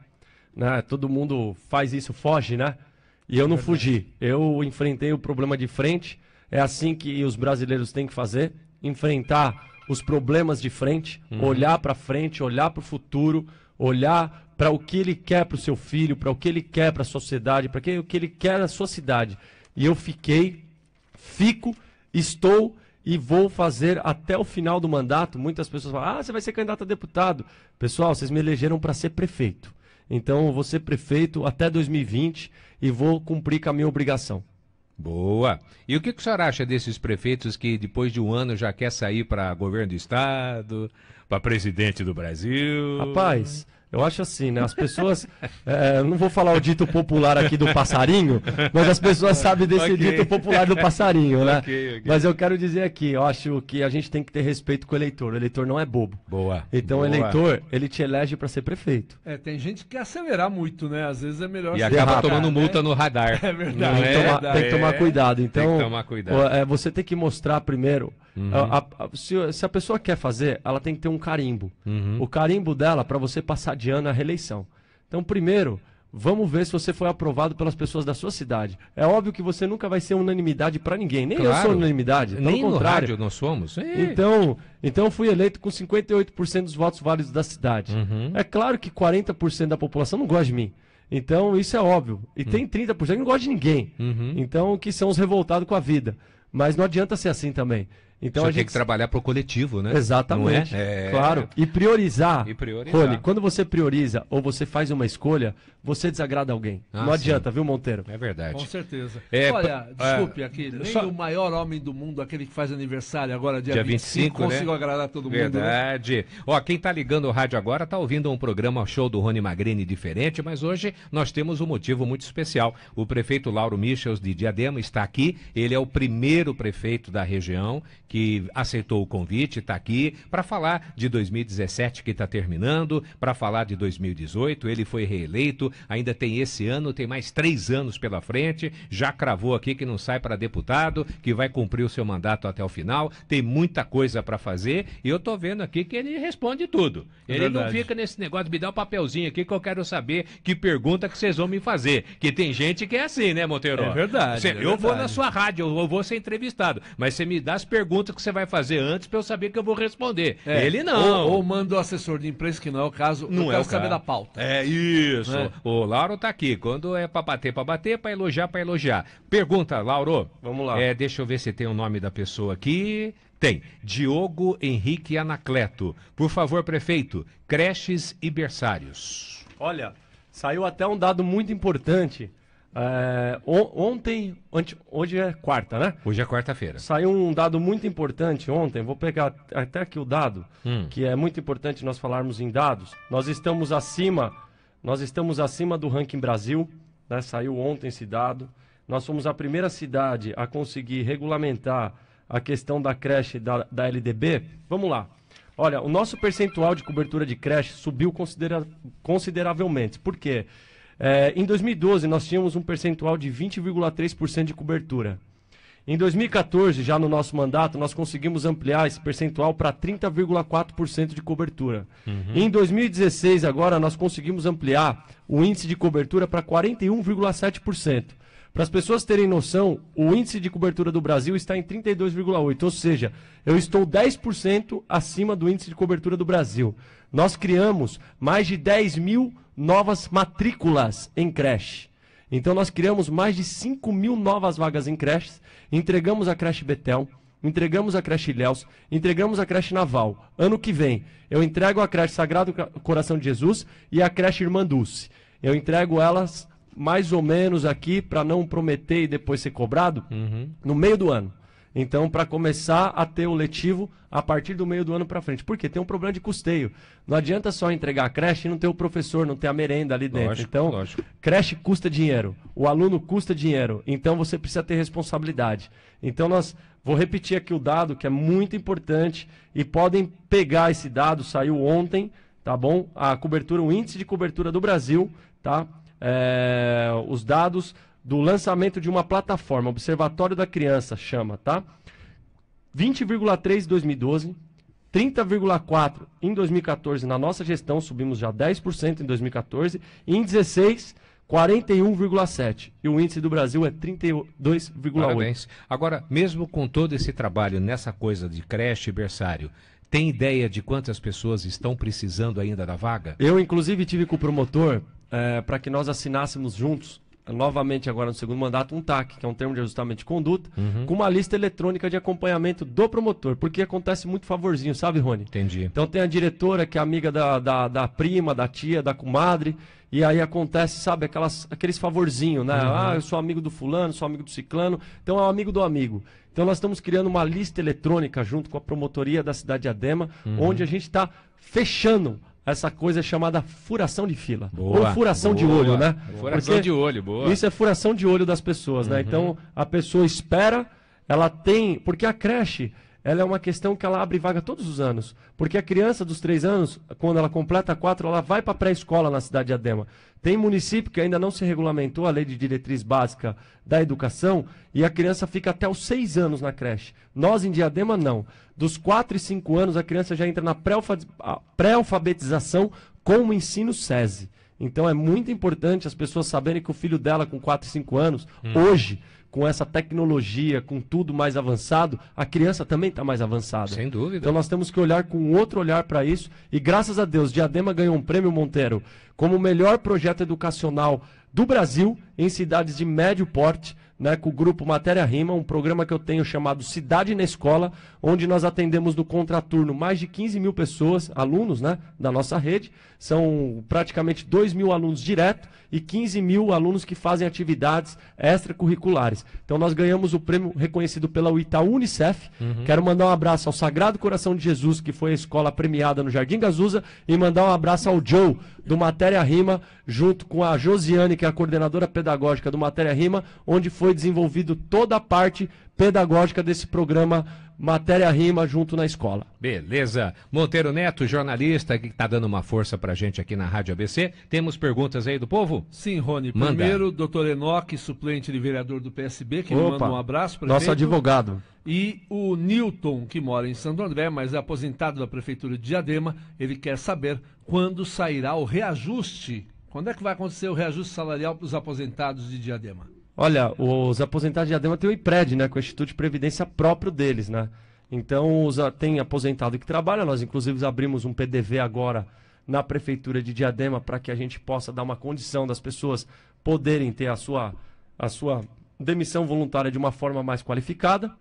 Né? Todo mundo faz isso, foge, né? E eu não fugi. Eu enfrentei o problema de frente. É assim que os brasileiros têm que fazer: enfrentar os problemas de frente, uhum. olhar para frente, olhar para o futuro olhar para o que ele quer para o seu filho, para o que ele quer para a sociedade, para o que ele quer na sua cidade. E eu fiquei, fico, estou e vou fazer até o final do mandato. Muitas pessoas falam: ah, você vai ser candidato a deputado. Pessoal, vocês me elegeram para ser prefeito. Então eu vou ser prefeito até 2020 e vou cumprir com a minha obrigação. Boa. E o que, que o senhor acha desses prefeitos que depois de um ano já quer sair para governo do estado, para presidente do Brasil. Rapaz, eu acho assim, né? As pessoas. é, não vou falar o dito popular aqui do passarinho, mas as pessoas sabem desse okay. dito popular do passarinho, né? Okay, okay. Mas eu quero dizer aqui, eu acho que a gente tem que ter respeito com o eleitor. O eleitor não é bobo. Boa. Então Boa. o eleitor, ele te elege para ser prefeito. É, tem gente que quer acelerar muito, né? Às vezes é melhor. E acaba tomando né? multa no radar. É verdade. Não, tem, é, que tomar, é, tem, que é tomar, cuidado. Então, tem que então, tomar cuidado. É, você tem que mostrar primeiro. Uhum. A, a, se, se, a pessoa quer fazer, ela tem que ter um carimbo. Uhum. O carimbo dela para você passar de ano é a reeleição. Então, primeiro, Vamos ver se você foi aprovado pelas pessoas da sua cidade. É óbvio que você nunca vai ser unanimidade para ninguém. Nem claro, eu sou unanimidade. Pelo nem contrário. no rádio nós somos. Então, então fui eleito com 58% dos votos válidos da cidade. Uhum. É claro que 40% da população não gosta de mim. Então, isso é óbvio. E uhum. tem 30% hum. que não gosta de ninguém. Uhum. Então, que são os revoltados com a vida. Mas não adianta ser assim também. Então a gente tem que trabalhar para o coletivo, né? Exatamente. É? É... Claro. E priorizar. E priorizar. Rony, quando você prioriza ou você faz uma escolha, você desagrada alguém. Ah, Não adianta, sim. viu, Monteiro? É verdade. Com certeza. É, Olha, é. desculpe aqui, nem só... o maior homem do mundo, aquele que faz aniversário agora, dia, dia 25, 25 né? consigo agradar todo mundo. Né? Verdade. Né? Ó, quem está ligando o rádio agora está ouvindo um programa show do Rony Magrini diferente, mas hoje nós temos um motivo muito especial. O prefeito Lauro Michels de Diadema está aqui, ele é o primeiro prefeito da região que aceitou o convite, está aqui para falar de 2017 que está terminando, para falar de 2018. Ele foi reeleito, ainda tem esse ano, tem mais três anos pela frente. Já cravou aqui que não sai para deputado, que vai cumprir o seu mandato até o final. Tem muita coisa para fazer e eu estou vendo aqui que ele responde tudo. É ele Verdade. não fica nesse negócio, me dá um papelzinho aqui que eu quero saber que pergunta que vocês vão me fazer. Que tem gente que é assim, né, Monteiro? É verdade. Cê, é verdade. eu vou na sua rádio, eu vou ser entrevistado, mas você me dá as perguntas pergunta que você vai fazer antes para eu saber que eu vou responder. É. Ele não. Ou, ou, manda o assessor de imprensa, que não é o caso, não eu é o saber da pauta. É isso. É. O Lauro tá aqui. Quando é para bater, para bater, para elogiar, para elogiar. Pergunta, Lauro. Vamos lá. É, deixa eu ver se tem o nome da pessoa aqui. Tem. Diogo Henrique Anacleto. Por favor, prefeito, creches e berçários. Olha, saiu até um dado muito importante é, ontem, hoje é quarta, né? Hoje é quarta-feira. Saiu um dado muito importante ontem, vou pegar até aqui o dado, hum. que é muito importante nós falarmos em dados. Nós estamos acima, nós estamos acima do ranking Brasil, né? Saiu ontem esse dado. Nós fomos a primeira cidade a conseguir regulamentar a questão da creche da, da LDB. Vamos lá. Olha, o nosso percentual de cobertura de creche subiu considera consideravelmente. Por quê? Porque é, em 2012, nós tínhamos um percentual de 20,3% de cobertura. Em 2014, já no nosso mandato, nós conseguimos ampliar esse percentual para 30,4% de cobertura. Uhum. Em 2016, agora, nós conseguimos ampliar o índice de cobertura para 41,7%. Para as pessoas terem noção, o índice de cobertura do Brasil está em 32,8, ou seja, eu estou 10% acima do índice de cobertura do Brasil. Nós criamos mais de 10 mil novas matrículas em creche. Então nós criamos mais de 5 mil novas vagas em creches, entregamos a creche Betel, entregamos a creche Ilhéus, entregamos a creche Naval. Ano que vem, eu entrego a creche Sagrado Coração de Jesus e a creche Irmã Dulce. Eu entrego elas mais ou menos aqui para não prometer e depois ser cobrado uhum. no meio do ano. Então, para começar a ter o letivo a partir do meio do ano para frente. Porque tem um problema de custeio. Não adianta só entregar a creche e não ter o professor, não ter a merenda ali dentro. Lógico, então, lógico. creche custa dinheiro, o aluno custa dinheiro. Então, você precisa ter responsabilidade. Então, nós vou repetir aqui o dado que é muito importante e podem pegar esse dado, saiu ontem, tá bom? A cobertura, o índice de cobertura do Brasil, tá? é, os dados do lançamento de uma plataforma, Observatório da Criança chama, tá? 20,3 em 2012, 30,4 em 2014 na nossa gestão, subimos já 10% em 2014, e em 16 41,7 e o índice do Brasil é 32,8. Agora, mesmo com todo esse trabalho nessa coisa de creche e berçário, tem ideia de quantas pessoas estão precisando ainda da vaga? Eu, inclusive, tive com o promotor é, eh, para que nós assinássemos juntos, novamente agora no segundo mandato, um TAC, que é um termo de ajustamento de conduta, uhum. com uma lista eletrônica de acompanhamento do promotor, porque acontece muito favorzinho, sabe, Rony? Entendi. Então tem a diretora que é amiga da, da, da prima, da tia, da comadre, e aí acontece, sabe, aquelas, aqueles favorzinho, né? Uhum. Ah, eu sou amigo do fulano, sou amigo do ciclano, então é o um amigo do amigo. Então nós estamos criando uma lista eletrônica junto com a promotoria da cidade de Adema, uhum. onde a gente está fechando essa coisa é chamada furação de fila. Boa, ou furação boa, de olho, né? Furação Porque de olho, boa. Isso é furação de olho das pessoas, né? Uhum. Então a pessoa espera, ela tem. Porque a creche ela é uma questão que ela abre vaga todos os anos. Porque a criança dos três anos, quando ela completa quatro, ela vai para pré-escola na cidade de Adema. Tem município que ainda não se regulamentou a lei de diretriz básica da educação e a criança fica até os seis anos na creche. Nós em Diadema, não. Dos quatro e cinco anos, a criança já entra na pré-alfabetização com o ensino SESI. Então é muito importante as pessoas saberem que o filho dela com 4, 5 anos, hum. hoje, com essa tecnologia, com tudo mais avançado, a criança também está mais avançada. Sem dúvida. Então nós temos que olhar com outro olhar para isso. E graças a Deus, Diadema ganhou um prêmio Monteiro como o melhor projeto educacional do Brasil em cidades de médio porte né, com o grupo Matéria Rima, um programa que eu tenho chamado Cidade na Escola, onde nós atendemos no contraturno mais de 15 mil pessoas, alunos né, da nossa rede. São praticamente 2 mil alunos direto e 15 mil alunos que fazem atividades extracurriculares. Então nós ganhamos o prêmio reconhecido pela Itaú Unicef. Uhum. Quero mandar um abraço ao Sagrado Coração de Jesus, que foi a escola premiada no Jardim Gazuza, e mandar um abraço ao Joe, do Matéria Rima, junto com a Josiane, que é a coordenadora pedagógica do Matéria Rima, onde foi desenvolvido toda a parte pedagógica desse programa matéria-rima junto na escola. Beleza. Monteiro Neto, jornalista, que está dando uma força para gente aqui na Rádio ABC. Temos perguntas aí do povo? Sim, Rony. Manda. Primeiro, doutor Enoque, suplente de vereador do PSB, que Opa, manda um abraço. Prefeito. Nosso advogado. E o Newton, que mora em Santo André, mas é aposentado da Prefeitura de Diadema, ele quer saber quando sairá o reajuste. Quando é que vai acontecer o reajuste salarial para os aposentados de Diadema? Olha, os aposentados de Adema têm o IPRED, né? Com o Instituto de Previdência próprio deles, né? Então, os, tem aposentado que trabalha. Nós, inclusive, abrimos um PDV agora na Prefeitura de Diadema para que a gente possa dar uma condição das pessoas poderem ter a sua, a sua demissão voluntária de uma forma mais qualificada.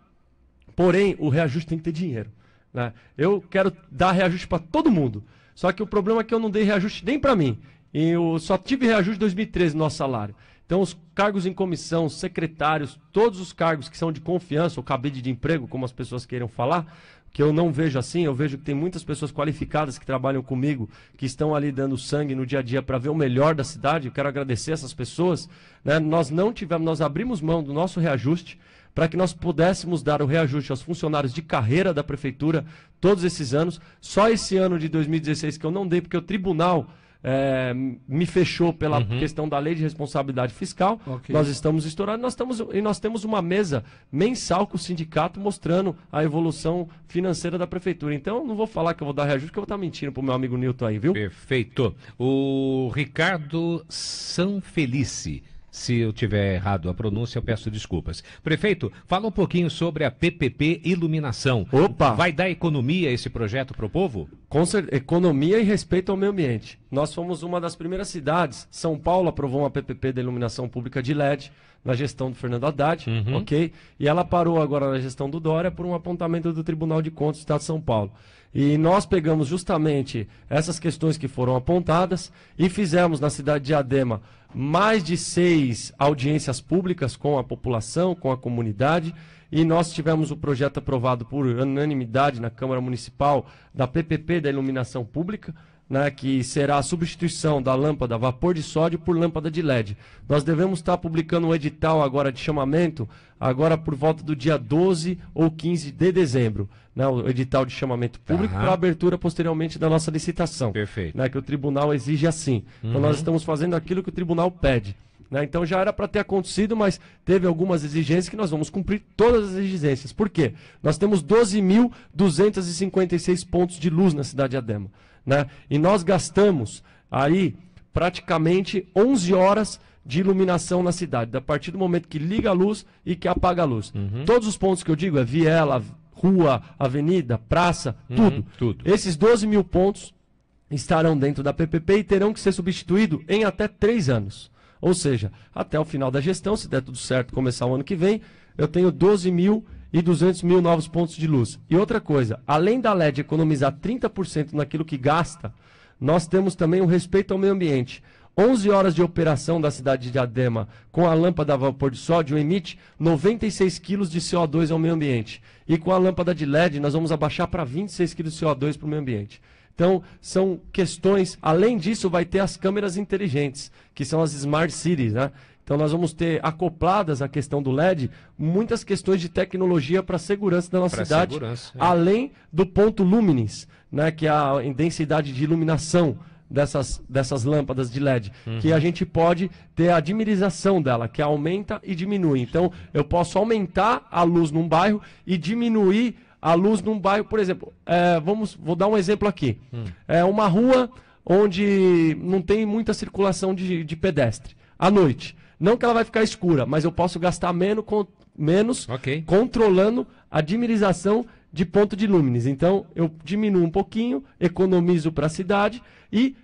Porém, o reajuste tem que ter dinheiro. Né? Eu quero dar reajuste para todo mundo. Só que o problema é que eu não dei reajuste nem para mim. E eu só tive reajuste em 2013 no nosso salário. Então, os cargos em comissão, secretários, todos os cargos que são de confiança, ou cabide de emprego, como as pessoas queiram falar, que eu não vejo assim, eu vejo que tem muitas pessoas qualificadas que trabalham comigo, que estão ali dando sangue no dia a dia para ver o melhor da cidade. Eu quero agradecer essas pessoas. Né? Nós não tivemos, nós abrimos mão do nosso reajuste para que nós pudéssemos dar o reajuste aos funcionários de carreira da prefeitura todos esses anos. Só esse ano de 2016 que eu não dei, porque o tribunal é, me fechou pela uhum. questão da lei de responsabilidade fiscal. Okay. Nós estamos estourando, nós estamos, e nós temos uma mesa mensal com o sindicato mostrando a evolução financeira da prefeitura. Então, não vou falar que eu vou dar reajuste, porque eu vou estar mentindo para o meu amigo Nilton aí, viu? Perfeito. O Ricardo Sanfelice. Se eu tiver errado a pronúncia, eu peço desculpas. Prefeito, fala um pouquinho sobre a PPP Iluminação. Opa! Vai dar economia esse projeto para o povo? Com economia e respeito ao meio ambiente. Nós fomos uma das primeiras cidades. São Paulo aprovou uma PPP da iluminação pública de LED na gestão do Fernando Haddad, uhum. ok? E ela parou agora na gestão do Dória por um apontamento do Tribunal de Contas do Estado de São Paulo. E nós pegamos justamente essas questões que foram apontadas e fizemos na cidade de Adema mais de seis audiências públicas com a população, com a comunidade, e nós tivemos o projeto aprovado por unanimidade na Câmara Municipal da PPP da Iluminação Pública né, que será a substituição da lâmpada vapor de sódio por lâmpada de LED. Nós devemos estar publicando um edital agora de chamamento, agora por volta do dia 12 ou 15 de dezembro, né, o edital de chamamento público para abertura posteriormente da nossa licitação. Perfeito. Né, que o tribunal exige assim. Uhum. Então nós uhum. estamos fazendo aquilo que o tribunal pede. Né, então já era para ter acontecido, mas teve algumas exigências que nós vamos cumprir todas as exigências. Por quê? Nós temos 12.256 pontos de luz na cidade de Adema. Né? E nós gastamos aí praticamente 11 horas de iluminação na cidade, a partir do momento que liga a luz e que apaga a luz. Uhum. Todos os pontos que eu digo é viela, rua, avenida, praça, uhum, tudo. tudo. Esses 12 mil pontos estarão dentro da PPP e terão que ser substituídos em até três anos. Ou seja, até o final da gestão, se der tudo certo, começar o ano que vem, eu tenho 12 mil e 200 mil novos pontos de luz. E outra coisa, além da LED economizar 30% naquilo que gasta, nós temos também o um respeito ao meio ambiente. 11 horas de operação da cidade de Adema com a lâmpada a vapor de sódio emite 96 quilos de CO2 ao meio ambiente. E com a lâmpada de LED nós vamos abaixar para 26 quilos de CO2 para o meio ambiente. Então, são questões. Além disso, vai ter as câmeras inteligentes, que são as smart cities, né? Então nós vamos ter acopladas à questão do LED muitas questões de tecnologia para a segurança da nossa pra cidade, é. além do ponto luminis, né, que é a densidade de iluminação dessas, dessas lâmpadas de LED, uhum. que a gente pode ter a dimerização dela, que aumenta e diminui. Então, eu posso aumentar a luz num bairro e diminuir a luz num bairro. Por exemplo, é, vamos, vou dar um exemplo aqui. Hum. É uma rua onde não tem muita circulação de, de pedestre à noite. Não que ela vai ficar escura, mas eu posso gastar menos, con menos okay. controlando a dimerização de ponto de lumines. Então, eu diminuo um pouquinho, economizo para a cidade e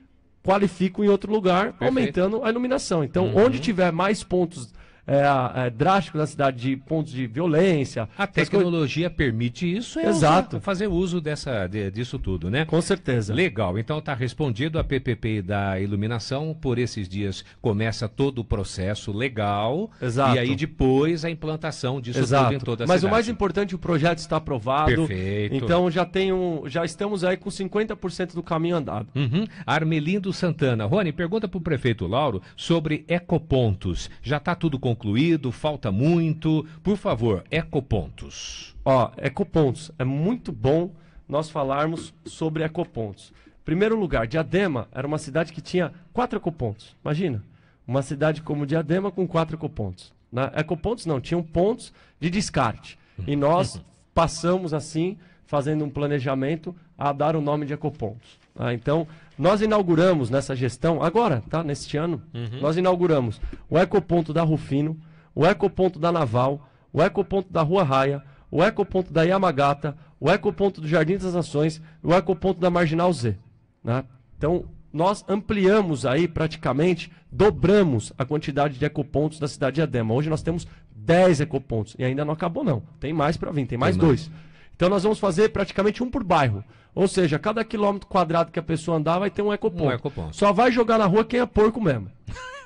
qualifico em outro lugar, Perfeito. aumentando a iluminação. Então, uhum. onde tiver mais pontos é, é, drástico na cidade de pontos de violência. A tecnologia coisas... permite isso. É Exato. Usar, fazer uso dessa, de, disso tudo, né? Com certeza. Legal. Então está respondido a PPP da iluminação. Por esses dias começa todo o processo legal. Exato. E aí depois a implantação disso Exato. tudo em toda a Mas cidade. Mas o mais importante, o projeto está aprovado. Perfeito. Então já tem um, já estamos aí com 50% do caminho andado. Uhum. Armelindo Santana. Rony, pergunta para o prefeito Lauro sobre ecopontos. Já está tudo concluído? concluído, falta muito. Por favor, ecopontos. Ó, ecopontos, é muito bom nós falarmos sobre ecopontos. Primeiro lugar, Diadema era uma cidade que tinha quatro ecopontos. Imagina, uma cidade como Diadema com quatro ecopontos. Na né? ecopontos não, tinham pontos de descarte. E nós passamos assim, fazendo um planejamento, a dar o nome de ecopontos. Ah, então, nós inauguramos nessa gestão, agora, tá? Neste ano, uhum. nós inauguramos o ecoponto da Rufino, o ecoponto da Naval, o ecoponto da Rua Raia, o ecoponto da Yamagata, o ecoponto do Jardim das Ações e o ecoponto da Marginal Z. Né? Então, nós ampliamos aí praticamente, dobramos a quantidade de ecopontos da cidade de Adema. Hoje nós temos 10 ecopontos e ainda não acabou não. Tem mais para vir, tem mais tem dois. Mais. Então nós vamos fazer praticamente um por bairro. Ou seja, cada quilômetro quadrado que a pessoa andar vai ter um ecoponto. Um ecoponto. Só vai jogar na rua quem é porco mesmo.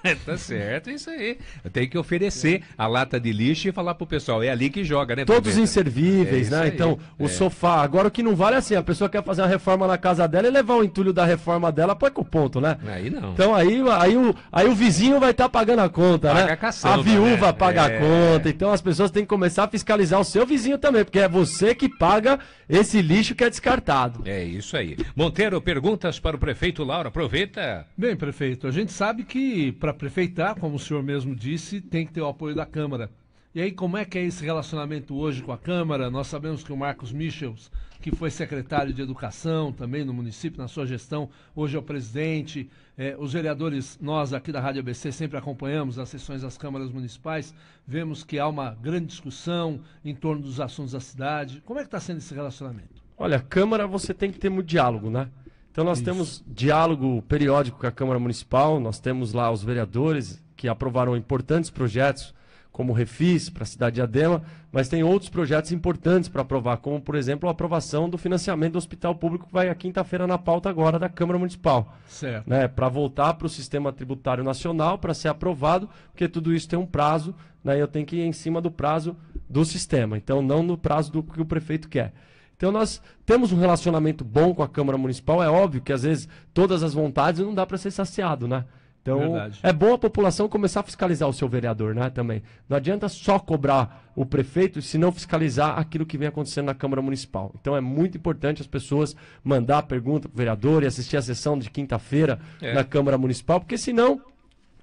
tá certo, é isso aí. Tem que oferecer a lata de lixo e falar pro pessoal, é ali que joga, né? Todos Palmeira? inservíveis, é né? Então, aí, então, é. o sofá. Agora o que não vale é assim, a pessoa quer fazer uma reforma na casa dela e levar o entulho da reforma dela, põe com o ponto, né? Aí não. Então aí, aí, o, aí o vizinho vai estar tá pagando a conta, Paga né? A, caçamba, a viúva né? paga é. a conta. Então as pessoas têm que começar a fiscalizar o seu vizinho também, porque é você que paga esse lixo que é descartado. É isso aí. Monteiro, perguntas para o prefeito Laura, aproveita. Bem, prefeito, a gente sabe que para para prefeitar, como o senhor mesmo disse, tem que ter o apoio da Câmara. E aí, como é que é esse relacionamento hoje com a Câmara? Nós sabemos que o Marcos Michels, que foi secretário de Educação também no município, na sua gestão, hoje é o presidente. É, os vereadores, nós aqui da Rádio ABC, sempre acompanhamos as sessões das câmaras municipais, vemos que há uma grande discussão em torno dos assuntos da cidade. Como é que está sendo esse relacionamento? Olha, Câmara você tem que ter muito diálogo, né? Então nós Isso. temos diálogo periódico com a Câmara Municipal, nós temos lá os vereadores que aprovaram importantes projetos, como o Refis para a cidade de Adema, mas tem outros projetos importantes para aprovar, como por exemplo a aprovação do financiamento do hospital público que vai à quinta-feira na pauta agora da Câmara Municipal. Certo. Né, para voltar para o sistema tributário nacional, para ser aprovado, porque tudo isso tem um prazo, né, eu tenho que ir em cima do prazo do sistema, então não no prazo do que o prefeito quer. Então nós temos um relacionamento bom com a Câmara Municipal. É óbvio que às vezes todas as vontades não dá para ser saciado, né? Então, Verdade. é bom a população começar a fiscalizar o seu vereador, né, também. Não adianta só cobrar o prefeito se não fiscalizar aquilo que vem acontecendo na Câmara Municipal. Então, é muito importante as pessoas mandar pergunta para o vereador e assistir a sessão de quinta-feira é. na Câmara Municipal, porque senão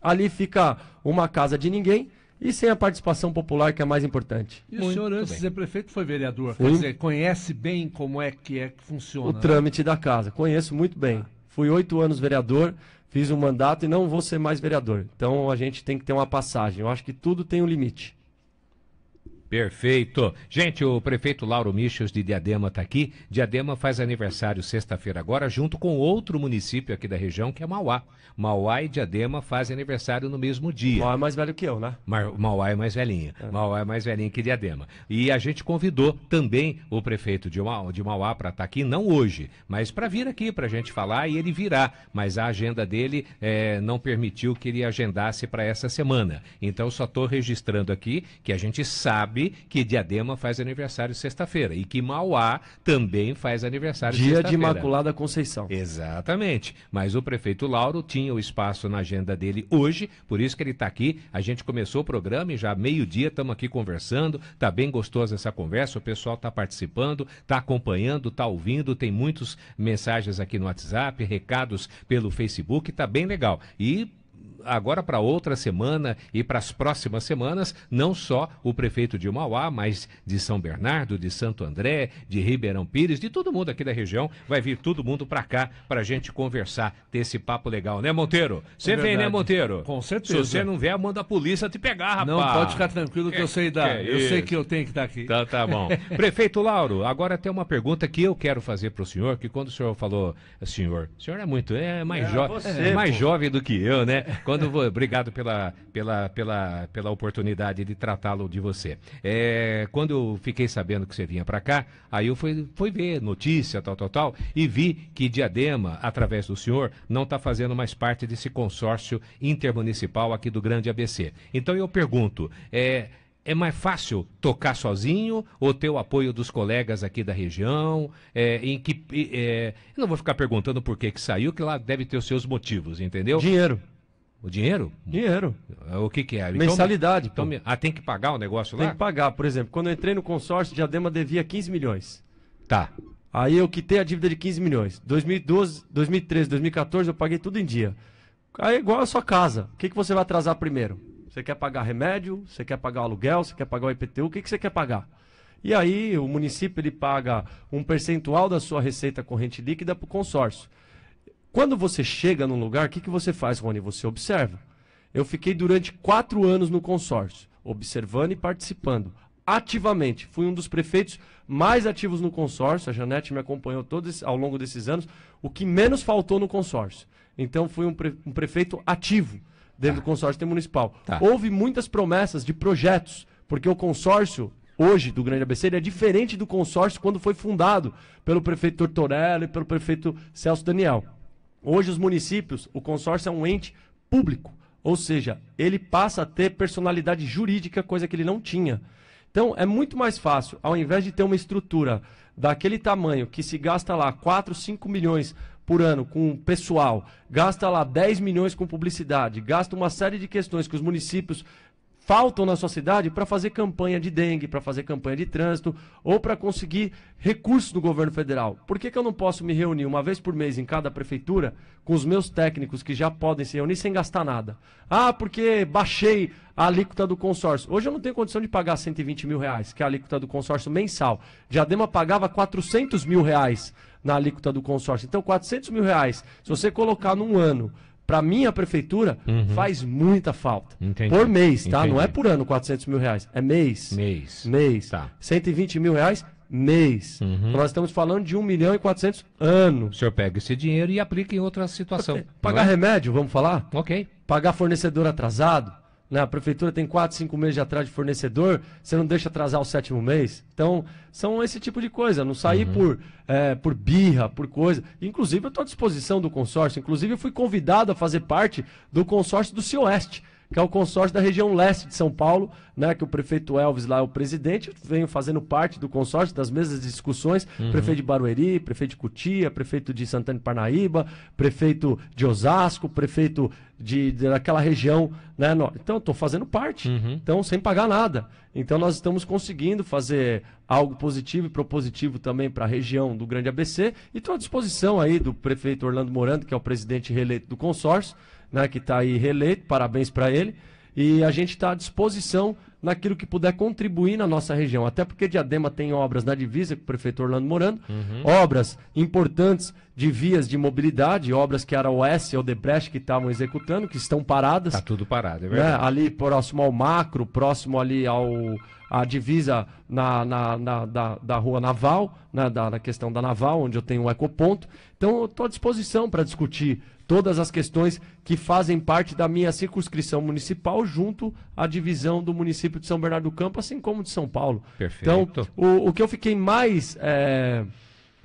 ali fica uma casa de ninguém e sem a participação popular, que é a mais importante. E Muito o senhor, antes de ser prefeito, foi vereador. Fui. Quer dizer, conhece bem como é que é que funciona. O né? trâmite da casa, conheço muito bem. Ah. Fui oito anos vereador, fiz um mandato e não vou ser mais vereador. Então a gente tem que ter uma passagem. Eu acho que tudo tem um limite. Perfeito. Gente, o prefeito Lauro Michels de Diadema está aqui. Diadema faz aniversário sexta-feira agora, junto com outro município aqui da região, que é Mauá. Mauá e Diadema fazem aniversário no mesmo dia. Mauá é mais velho que eu, né? Mauá é mais velhinha. É. Mauá é mais velhinha que Diadema. E a gente convidou também o prefeito de, de Mauá para estar tá aqui, não hoje, mas para vir aqui para a gente falar e ele virá. Mas a agenda dele é, não permitiu que ele agendasse para essa semana. Então, só estou registrando aqui que a gente sabe sabe que Diadema faz aniversário sexta-feira e que Mauá também faz aniversário sexta-feira. Dia de Imaculada Conceição. Exatamente. Mas o prefeito Lauro tinha o espaço na agenda dele hoje, por isso que ele está aqui. A gente começou o programa e já meio-dia estamos aqui conversando. está bem gostosa essa conversa, o pessoal está participando, está acompanhando, está ouvindo, tem muitas mensagens aqui no WhatsApp, recados pelo Facebook, está bem legal. E agora para outra semana e para as próximas semanas, não só o prefeito de Mauá, mas de São Bernardo, de Santo André, de Ribeirão Pires, de todo mundo aqui da região, vai vir todo mundo para cá para a gente conversar, ter esse papo legal, né, Monteiro? Você é vem, né, Monteiro? Com certeza. Se você não vier, manda a polícia te pegar, rapaz. Não, pode ficar tranquilo que, eu sei dar. É eu sei que eu tenho que estar tá aqui. Tá, tá bom. prefeito Lauro, agora tem uma pergunta que eu quero fazer para o senhor, que quando o senhor falou, senhor, o senhor é muito, é mais, é, jo você, é mais jovem do que eu, né? Quando quando vou, obrigado pela, pela, pela, pela oportunidade de tratá-lo de você. É, quando eu fiquei sabendo que você vinha para cá, aí eu fui, fui ver notícia, tal, tal, tal, e vi que Diadema, através do senhor, não está fazendo mais parte desse consórcio intermunicipal aqui do Grande ABC. Então eu pergunto, é, é mais fácil tocar sozinho ou ter o apoio dos colegas aqui da região? É, em que, é, eu não vou ficar perguntando por que, que saiu, que lá deve ter os seus motivos, entendeu? Dinheiro. O dinheiro? Dinheiro. É, o que, que é? Então, Mensalidade. Então, ah, tem que pagar o negócio tem lá? Tem que pagar. Por exemplo, quando eu entrei no consórcio, Diadema devia 15 milhões. Tá. Aí eu quitei a dívida de 15 milhões. 2012, 2013, 2014, eu paguei tudo em dia. Aí é igual a sua casa. O que, que você vai atrasar primeiro? Você quer pagar remédio? Você quer pagar o aluguel? Você quer pagar o IPTU? O que, que você quer pagar? E aí o município ele paga um percentual da sua receita corrente líquida para o consórcio. Quando você chega num lugar, o que, que você faz, Rony? Você observa. Eu fiquei durante quatro anos no consórcio, observando e participando ativamente. Fui um dos prefeitos mais ativos no consórcio. A Janete me acompanhou todos ao longo desses anos. O que menos faltou no consórcio. Então fui um, pre, um prefeito ativo dentro tá. do consórcio municipal. Tá. Houve muitas promessas de projetos, porque o consórcio hoje do Grande ABC é diferente do consórcio quando foi fundado pelo prefeito Tortorello e pelo prefeito Celso Daniel. Hoje, os municípios, o consórcio é um ente público, ou seja, ele passa a ter personalidade jurídica, coisa que ele não tinha. Então, é muito mais fácil, ao invés de ter uma estrutura daquele tamanho que se gasta lá 4, 5 milhões por ano com pessoal, gasta lá 10 milhões com publicidade, gasta uma série de questões que os municípios faltam na sua cidade para fazer campanha de dengue, para fazer campanha de trânsito ou para conseguir recursos do governo federal. Por que, que eu não posso me reunir uma vez por mês em cada prefeitura com os meus técnicos que já podem se reunir sem gastar nada? Ah, porque baixei a alíquota do consórcio. Hoje eu não tenho condição de pagar 120 mil reais, que é a alíquota do consórcio mensal. Diadema pagava 400 mil reais na alíquota do consórcio. Então, 400 mil reais, se você colocar num ano para minha prefeitura uhum. faz muita falta. Entendi. Por mês, tá? Entendi. Não é por ano 400 mil reais, é mês. Mês. Mês. Tá. 120 mil reais mês. Uhum. Então nós estamos falando de 1 milhão e 400 anos. O senhor pega esse dinheiro e aplica em outra situação. Pagar é? remédio, vamos falar? Ok. Pagar fornecedor atrasado na né? prefeitura tem 4, 5 meses de atraso de fornecedor, você não deixa atrasar o sétimo mês. Então, são esse tipo de coisa, não sair uhum. por, é, por birra, por coisa. Inclusive, eu estou à disposição do consórcio, inclusive eu fui convidado a fazer parte do consórcio do Cioeste que é o consórcio da região leste de São Paulo, né, que o prefeito Elvis lá é o presidente, venho fazendo parte do consórcio, das mesmas discussões, uhum. prefeito de Barueri, prefeito de Cutia, prefeito de Santana de Parnaíba, prefeito de Osasco, prefeito de, de daquela região, né, no... então estou fazendo parte, uhum. então sem pagar nada. Então nós estamos conseguindo fazer algo positivo e propositivo também para a região do Grande ABC e estou à disposição aí do prefeito Orlando Morando, que é o presidente reeleito do consórcio, né, que está aí reeleito, parabéns para ele. E a gente está à disposição naquilo que puder contribuir na nossa região. Até porque Diadema tem obras na divisa com o prefeito Orlando Morando, uhum. obras importantes de vias de mobilidade, obras que era o Oeste o Debreche que estavam executando, que estão paradas. Está tudo parado, é né, verdade. Né? Ali próximo ao Macro, próximo ali ao a divisa na, na, na da, da rua Naval, na, né, da, na questão da Naval, onde eu tenho o um ecoponto. Então, estou à disposição para discutir todas as questões que fazem parte da minha circunscrição municipal junto à divisão do município de São Bernardo do Campo, assim como de São Paulo. Perfeito. Então, o, o que eu fiquei mais é,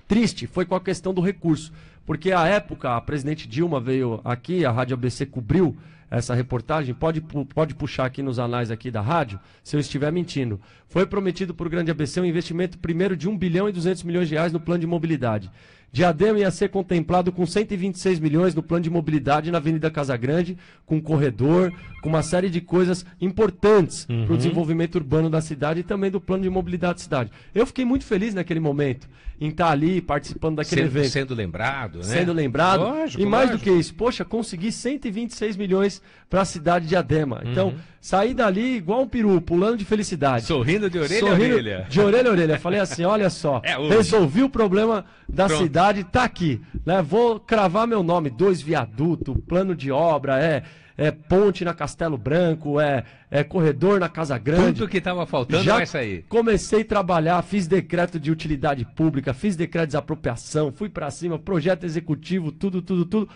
triste foi com a questão do recurso porque à época a presidente Dilma veio aqui, a Rádio ABC cobriu essa reportagem, pode, pode puxar aqui nos anais aqui da rádio, se eu estiver mentindo. Foi prometido por o Grande ABC um investimento primeiro de 1 bilhão e 200 milhões de reais no plano de mobilidade. Diadema ia ser contemplado com 126 milhões no plano de mobilidade na Avenida Casa Grande com um corredor, com uma série de coisas importantes uhum. para o desenvolvimento urbano da cidade e também do plano de mobilidade da cidade. Eu fiquei muito feliz naquele momento em estar tá ali participando daquele sendo, evento. Sendo lembrado lembrado, né? Sendo lembrado. Lógico, e mais lógico. do que isso, poxa, consegui 126 milhões para a cidade de Adema. Uhum. Então, saí dali igual um peru, pulando de felicidade. Sorrindo de orelha Sorrindo a orelha. De orelha a orelha. Falei assim, olha só, é resolvi o problema da Pronto. cidade, tá aqui. Né? Vou cravar meu nome, dois viadutos, plano de obra, é é ponte na Castelo Branco, é, é corredor na Casa Grande. Tudo que estava faltando Já é isso aí. Comecei a trabalhar, fiz decreto de utilidade pública, fiz decreto de desapropriação, fui para cima, projeto executivo, tudo, tudo, tudo.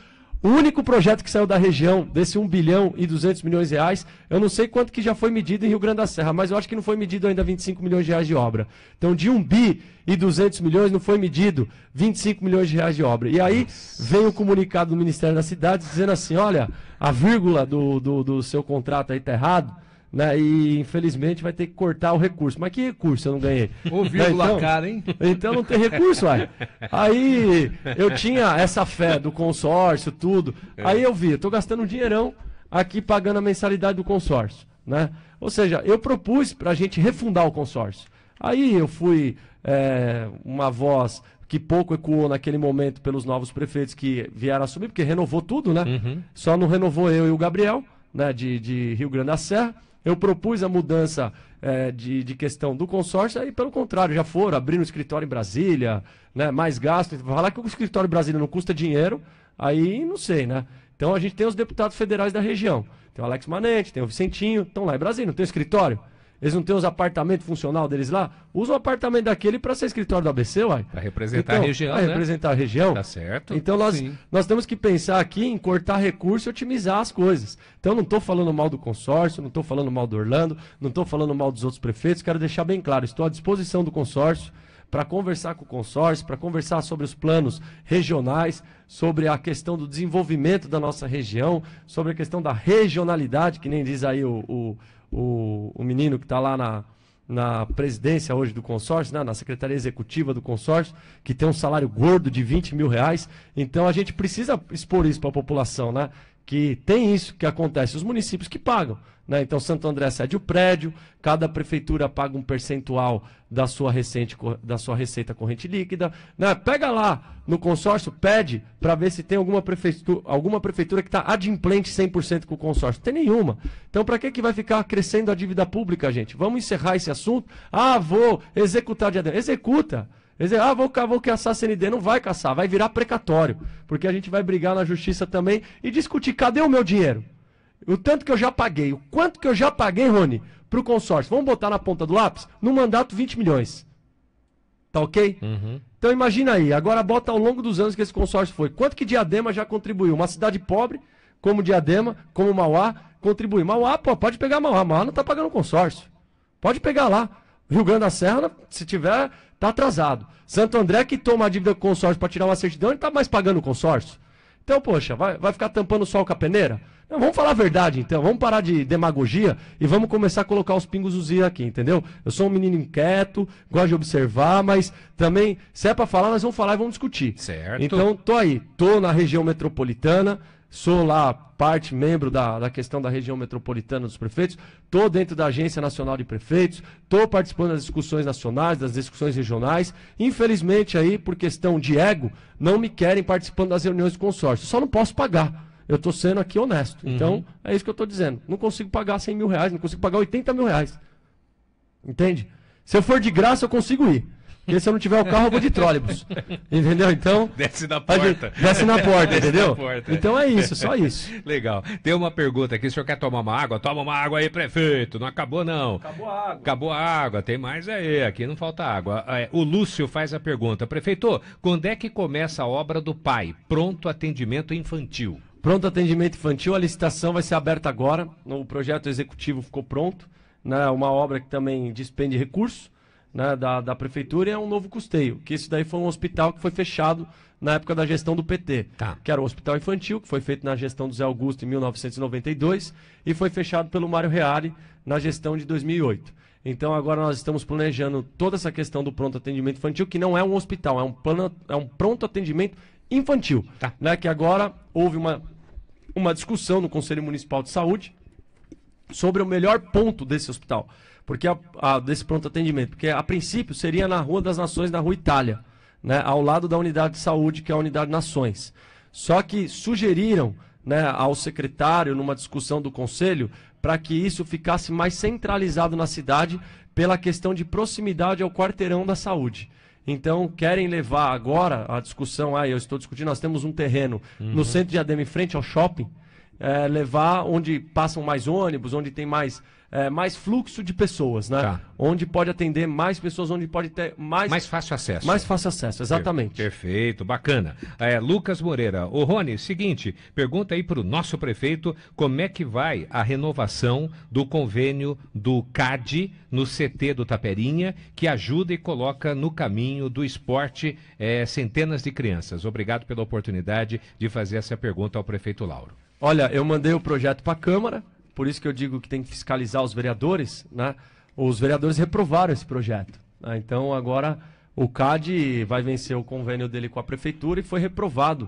O único projeto que saiu da região, desse 1 bilhão e 200 milhões de reais, eu não sei quanto que já foi medido em Rio Grande da Serra, mas eu acho que não foi medido ainda 25 milhões de reais de obra. Então, de 1 bi e 200 milhões, não foi medido 25 milhões de reais de obra. E aí, vem o comunicado do Ministério da Cidade dizendo assim, olha, a vírgula do, do, do seu contrato aí está errado, né, e infelizmente vai ter que cortar o recurso. Mas que recurso eu não ganhei? Ouviu né, então, cara, hein? Então não tem recurso, uai. Aí eu tinha essa fé do consórcio, tudo. É. Aí eu vi, eu tô gastando um dinheirão aqui pagando a mensalidade do consórcio. Né? Ou seja, eu propus para a gente refundar o consórcio. Aí eu fui é, uma voz que pouco ecoou naquele momento pelos novos prefeitos que vieram assumir, porque renovou tudo, né? Uhum. Só não renovou eu e o Gabriel, né, de, de Rio Grande da Serra. Eu propus a mudança é, de, de, questão do consórcio, e pelo contrário, já foram, abrindo um escritório em Brasília, né, mais gasto. Falar que o escritório Brasília não custa dinheiro, aí não sei, né? Então a gente tem os deputados federais da região. Tem o Alex Manente, tem o Vicentinho, estão lá em Brasília, não tem escritório? Eles não têm os apartamentos funcional deles lá? Usa o apartamento daquele para ser escritório do ABC, uai. Para representar então, a região. Para né? representar a região. Tá certo. Então nós, nós temos que pensar aqui em cortar recursos e otimizar as coisas. Então não estou falando mal do consórcio, não estou falando mal do Orlando, não estou falando mal dos outros prefeitos. Quero deixar bem claro, estou à disposição do consórcio para conversar com o consórcio, para conversar sobre os planos regionais, sobre a questão do desenvolvimento da nossa região, sobre a questão da regionalidade, que nem diz aí o, o o, o menino que está lá na, na presidência hoje do consórcio, né? na secretaria executiva do consórcio, que tem um salário gordo de 20 mil reais. Então a gente precisa expor isso para a população, né? que tem isso que acontece, os municípios que pagam. Né? Então, Santo André cede o prédio, cada prefeitura paga um percentual da sua, recente, da sua receita corrente líquida. Né? Pega lá no consórcio, pede para ver se tem alguma prefeitura, alguma prefeitura que está adimplente 100% com o consórcio. tem nenhuma. Então, para que, que vai ficar crescendo a dívida pública, gente? Vamos encerrar esse assunto? Ah, vou executar de adentro. Executa. Eles dizem, ah, vou, vou caçar a CND. Não vai caçar, vai virar precatório. Porque a gente vai brigar na justiça também e discutir, cadê o meu dinheiro? O tanto que eu já paguei, o quanto que eu já paguei, Rony, para o consórcio. Vamos botar na ponta do lápis? No mandato, 20 milhões. Tá ok? Uhum. Então imagina aí, agora bota ao longo dos anos que esse consórcio foi. Quanto que Diadema já contribuiu? Uma cidade pobre, como Diadema, como Mauá, contribui Mauá, pô, pode pegar Mauá. Mauá não está pagando consórcio. Pode pegar lá. Rio Grande da Serra, se tiver está atrasado. Santo André que toma a dívida do consórcio para tirar uma certidão, ele está mais pagando o consórcio. Então, poxa, vai, vai ficar tampando o sol com a peneira? Não, vamos falar a verdade, então. Vamos parar de demagogia e vamos começar a colocar os pingos nos aqui, entendeu? Eu sou um menino inquieto, gosto de observar, mas também, se é para falar, nós vamos falar e vamos discutir. Certo. Então, tô aí. Tô na região metropolitana sou lá parte, membro da, da questão da região metropolitana dos prefeitos, estou dentro da Agência Nacional de Prefeitos, estou participando das discussões nacionais, das discussões regionais. Infelizmente, aí, por questão de ego, não me querem participando das reuniões de consórcio. Só não posso pagar. Eu estou sendo aqui honesto. Uhum. Então, é isso que eu estou dizendo. Não consigo pagar 100 mil reais, não consigo pagar 80 mil reais. Entende? Se eu for de graça, eu consigo ir. Porque se eu não tiver o carro, eu vou de trólebus. Entendeu? Então. Desce na porta. Gente, desce na porta, desce entendeu? Na porta. Então é isso, só isso. Legal. Tem uma pergunta aqui: o senhor quer tomar uma água? Toma uma água aí, prefeito. Não acabou, não. Acabou a água. Acabou a água. Tem mais aí. Aqui não falta água. É, o Lúcio faz a pergunta: prefeito, quando é que começa a obra do pai? Pronto atendimento infantil. Pronto atendimento infantil, a licitação vai ser aberta agora. O projeto executivo ficou pronto. Né? Uma obra que também despende recursos né, da, da prefeitura e é um novo custeio. Que isso daí foi um hospital que foi fechado na época da gestão do PT, tá. que era o Hospital Infantil, que foi feito na gestão do Zé Augusto em 1992 e foi fechado pelo Mário Reale na gestão de 2008. Então agora nós estamos planejando toda essa questão do pronto atendimento infantil, que não é um hospital, é um, plano, é um pronto atendimento infantil. Tá. Né, que agora houve uma, uma discussão no Conselho Municipal de Saúde sobre o melhor ponto desse hospital porque a, a, desse pronto atendimento, porque a princípio seria na Rua das Nações, na Rua Itália, né, ao lado da unidade de saúde, que é a Unidade Nações. Só que sugeriram né, ao secretário, numa discussão do conselho, para que isso ficasse mais centralizado na cidade pela questão de proximidade ao quarteirão da saúde. Então, querem levar agora a discussão, ah, eu estou discutindo, nós temos um terreno uhum. no centro de Adema, em frente ao shopping, é, levar onde passam mais ônibus, onde tem mais é, mais fluxo de pessoas, né? Tá. Onde pode atender mais pessoas, onde pode ter mais. Mais fácil acesso. Mais fácil acesso, exatamente. Perfeito, bacana. É, Lucas Moreira, o Rony, seguinte, pergunta aí para o nosso prefeito como é que vai a renovação do convênio do CAD no CT do Taperinha, que ajuda e coloca no caminho do esporte é, centenas de crianças. Obrigado pela oportunidade de fazer essa pergunta ao prefeito Lauro. Olha, eu mandei o projeto para a Câmara, por isso que eu digo que tem que fiscalizar os vereadores, né? Os vereadores reprovaram esse projeto. Né? Então agora o CAD vai vencer o convênio dele com a prefeitura e foi reprovado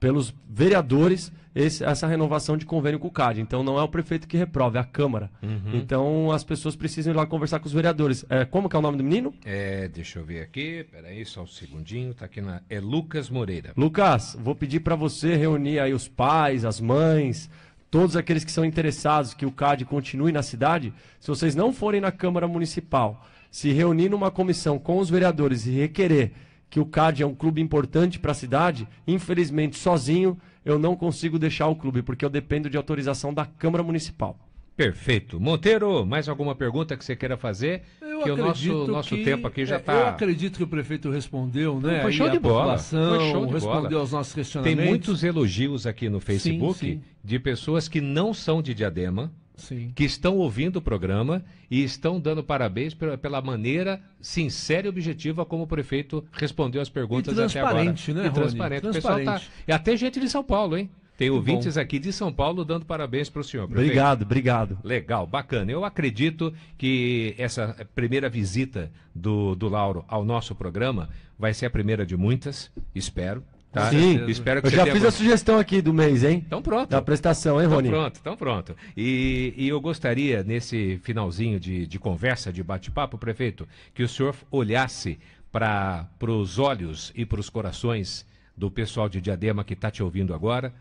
pelos vereadores esse, essa renovação de convênio com o CAD. Então não é o prefeito que reprova, é a Câmara. Uhum. Então as pessoas precisam ir lá conversar com os vereadores. É, como que é o nome do menino? É, deixa eu ver aqui, peraí, só um segundinho, tá aqui na. É Lucas Moreira. Lucas, vou pedir para você reunir aí os pais, as mães, todos aqueles que são interessados que o CAD continue na cidade, se vocês não forem na Câmara Municipal, se reunir numa comissão com os vereadores e requerer que o CAD é um clube importante para a cidade, infelizmente sozinho eu não consigo deixar o clube, porque eu dependo de autorização da Câmara Municipal. Perfeito. Monteiro, mais alguma pergunta que você queira fazer? Eu que o nosso, nosso que, tempo aqui já está. É, tá eu acredito que o prefeito respondeu, né? Foi show de bola. Foi show de respondeu bola. aos nossos questionamentos. Tem muitos elogios aqui no Facebook sim, sim. de pessoas que não são de Diadema. Sim. que estão ouvindo o programa e estão dando parabéns pela, pela, maneira sincera e objetiva como o prefeito respondeu as perguntas até agora. Né, e transparente, né, Rony? Transparente. O pessoal tá... E até gente de São Paulo, hein? Tem ouvintes Bom. aqui de São Paulo dando parabéns para o senhor. Prefeito. Obrigado, obrigado. Legal, bacana. Eu acredito que essa primeira visita do, do Lauro ao nosso programa vai ser a primeira de muitas, espero. Tá? Sim, espero que eu já fiz algum... a sugestão aqui do mês, hein? Então pronto. Da prestação, hein, então Rony? Então pronto, então pronto. E, e eu gostaria, nesse finalzinho de, de conversa, de bate-papo, prefeito, que o senhor olhasse para os olhos e para os corações do pessoal de Diadema que está te ouvindo agora,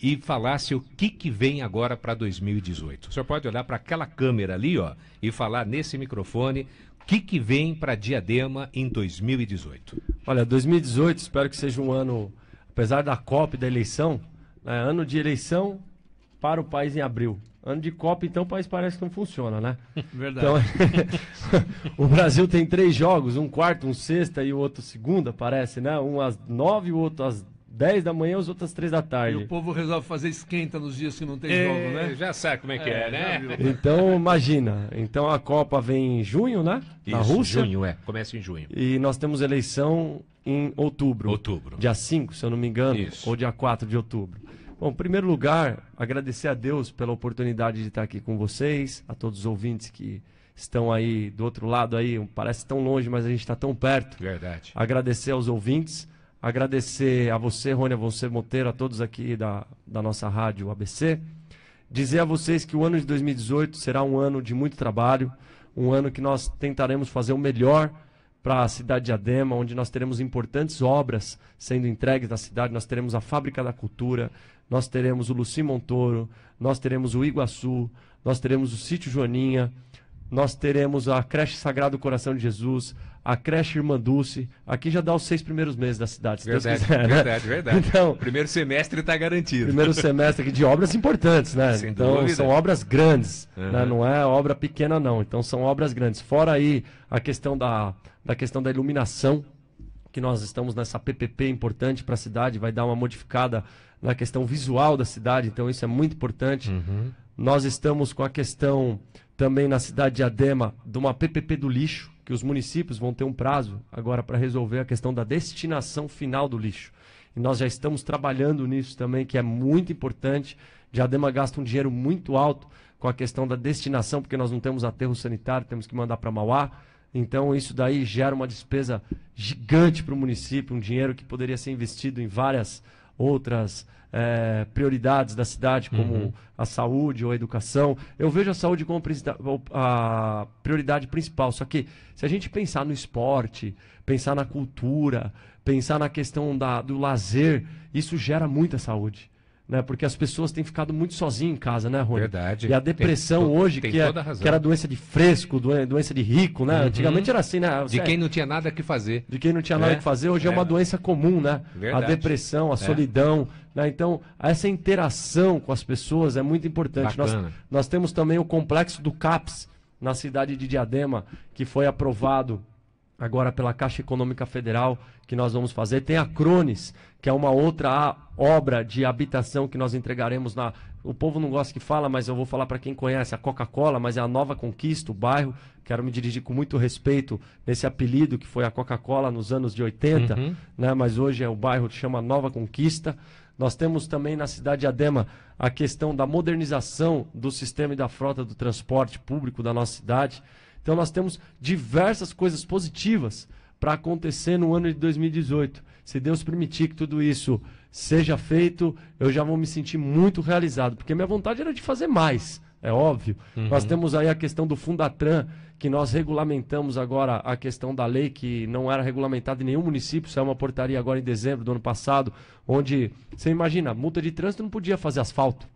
e falasse o que, que vem agora para 2018. O senhor pode olhar para aquela câmera ali, ó, e falar nesse microfone o que, que vem para Diadema em 2018. Olha, 2018 espero que seja um ano, apesar da COP da eleição, né, ano de eleição para o país em abril. Ano de Copa, então, o país parece que não funciona, né? Verdade. Então, o Brasil tem três jogos, um quarto, um sexta e o outro segunda, parece, né? Um às nove, o outro às 10 da manhã e as outras 3 da tarde. E o povo resolve fazer esquenta nos dias que não tem é, jogo, né? Já sabe como é que é, é né? Então, imagina. Então a Copa vem em junho, né? Na Isso, Rússia. junho, é. Começa em junho. E nós temos eleição em outubro. Outubro. Dia 5, se eu não me engano. Isso. Ou dia 4 de outubro. Bom, em primeiro lugar, agradecer a Deus pela oportunidade de estar aqui com vocês, a todos os ouvintes que estão aí do outro lado aí, parece tão longe, mas a gente está tão perto. Verdade. Agradecer aos ouvintes Agradecer a você, Rônia, a você, Monteiro, a todos aqui da, da nossa rádio ABC. Dizer a vocês que o ano de 2018 será um ano de muito trabalho, um ano que nós tentaremos fazer o melhor para a cidade de Adema, onde nós teremos importantes obras sendo entregues na cidade. Nós teremos a Fábrica da Cultura, nós teremos o Luci Montoro, nós teremos o Iguaçu, nós teremos o Sítio Joaninha, nós teremos a Creche Sagrado Coração de Jesus, a creche Irmã Dulce. Aqui já dá os seis primeiros meses da cidade, se verdade, Deus quiser. Né? Verdade, verdade. Então, primeiro semestre está garantido. Primeiro semestre aqui de obras importantes, né? Sem então dúvida. são obras grandes, uhum. né? não é obra pequena não. Então são obras grandes. Fora aí a questão da, da questão da iluminação, que nós estamos nessa PPP importante para a cidade, vai dar uma modificada na questão visual da cidade, então isso é muito importante. Uhum. Nós estamos com a questão também na cidade de Adema de uma PPP do lixo, que os municípios vão ter um prazo agora para resolver a questão da destinação final do lixo. E nós já estamos trabalhando nisso também, que é muito importante. Diadema gasta um dinheiro muito alto com a questão da destinação, porque nós não temos aterro sanitário, temos que mandar para Mauá. Então, isso daí gera uma despesa gigante para o município, um dinheiro que poderia ser investido em várias outras é, prioridades da cidade, como uhum. a saúde ou a educação. Eu vejo a saúde como a prioridade principal. Só que se a gente pensar no esporte, pensar na cultura, pensar na questão da, do lazer, isso gera muita saúde né? Porque as pessoas têm ficado muito sozinhas em casa, né, Rony? Verdade. E a depressão tem, hoje, tem que, é, que era doença de fresco, doença de rico, né? Uhum. Antigamente era assim, né? Você, de é quem não tinha nada que fazer. De quem não tinha é, nada que fazer, hoje é, é uma doença comum, né? Verdade. A depressão, a é. solidão. Né? Então, essa interação com as pessoas é muito importante. Nós, nós temos também o complexo do CAPS na cidade de Diadema, que foi aprovado agora pela Caixa Econômica Federal que nós vamos fazer. Tem a Crones, que é uma outra obra de habitação que nós entregaremos na. O povo não gosta que fala, mas eu vou falar para quem conhece a Coca-Cola, mas é a nova conquista, o bairro. Quero me dirigir com muito respeito nesse apelido que foi a Coca-Cola nos anos de 80, uhum. né? mas hoje é o bairro que chama Nova Conquista. Nós temos também na cidade de Adema a questão da modernização do sistema e da frota do transporte público da nossa cidade. Então nós temos diversas coisas positivas para acontecer no ano de 2018. Se Deus permitir que tudo isso seja feito, eu já vou me sentir muito realizado, porque minha vontade era de fazer mais, é óbvio. Uhum. Nós temos aí a questão do Fundatran, que nós regulamentamos agora a questão da lei que não era regulamentada em nenhum município, saiu uma portaria agora em dezembro do ano passado, onde, você imagina, multa de trânsito não podia fazer asfalto.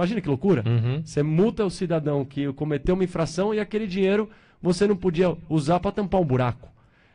Imagina que loucura. Uhum. Você multa o cidadão que cometeu uma infração e aquele dinheiro você não podia usar para tampar um buraco.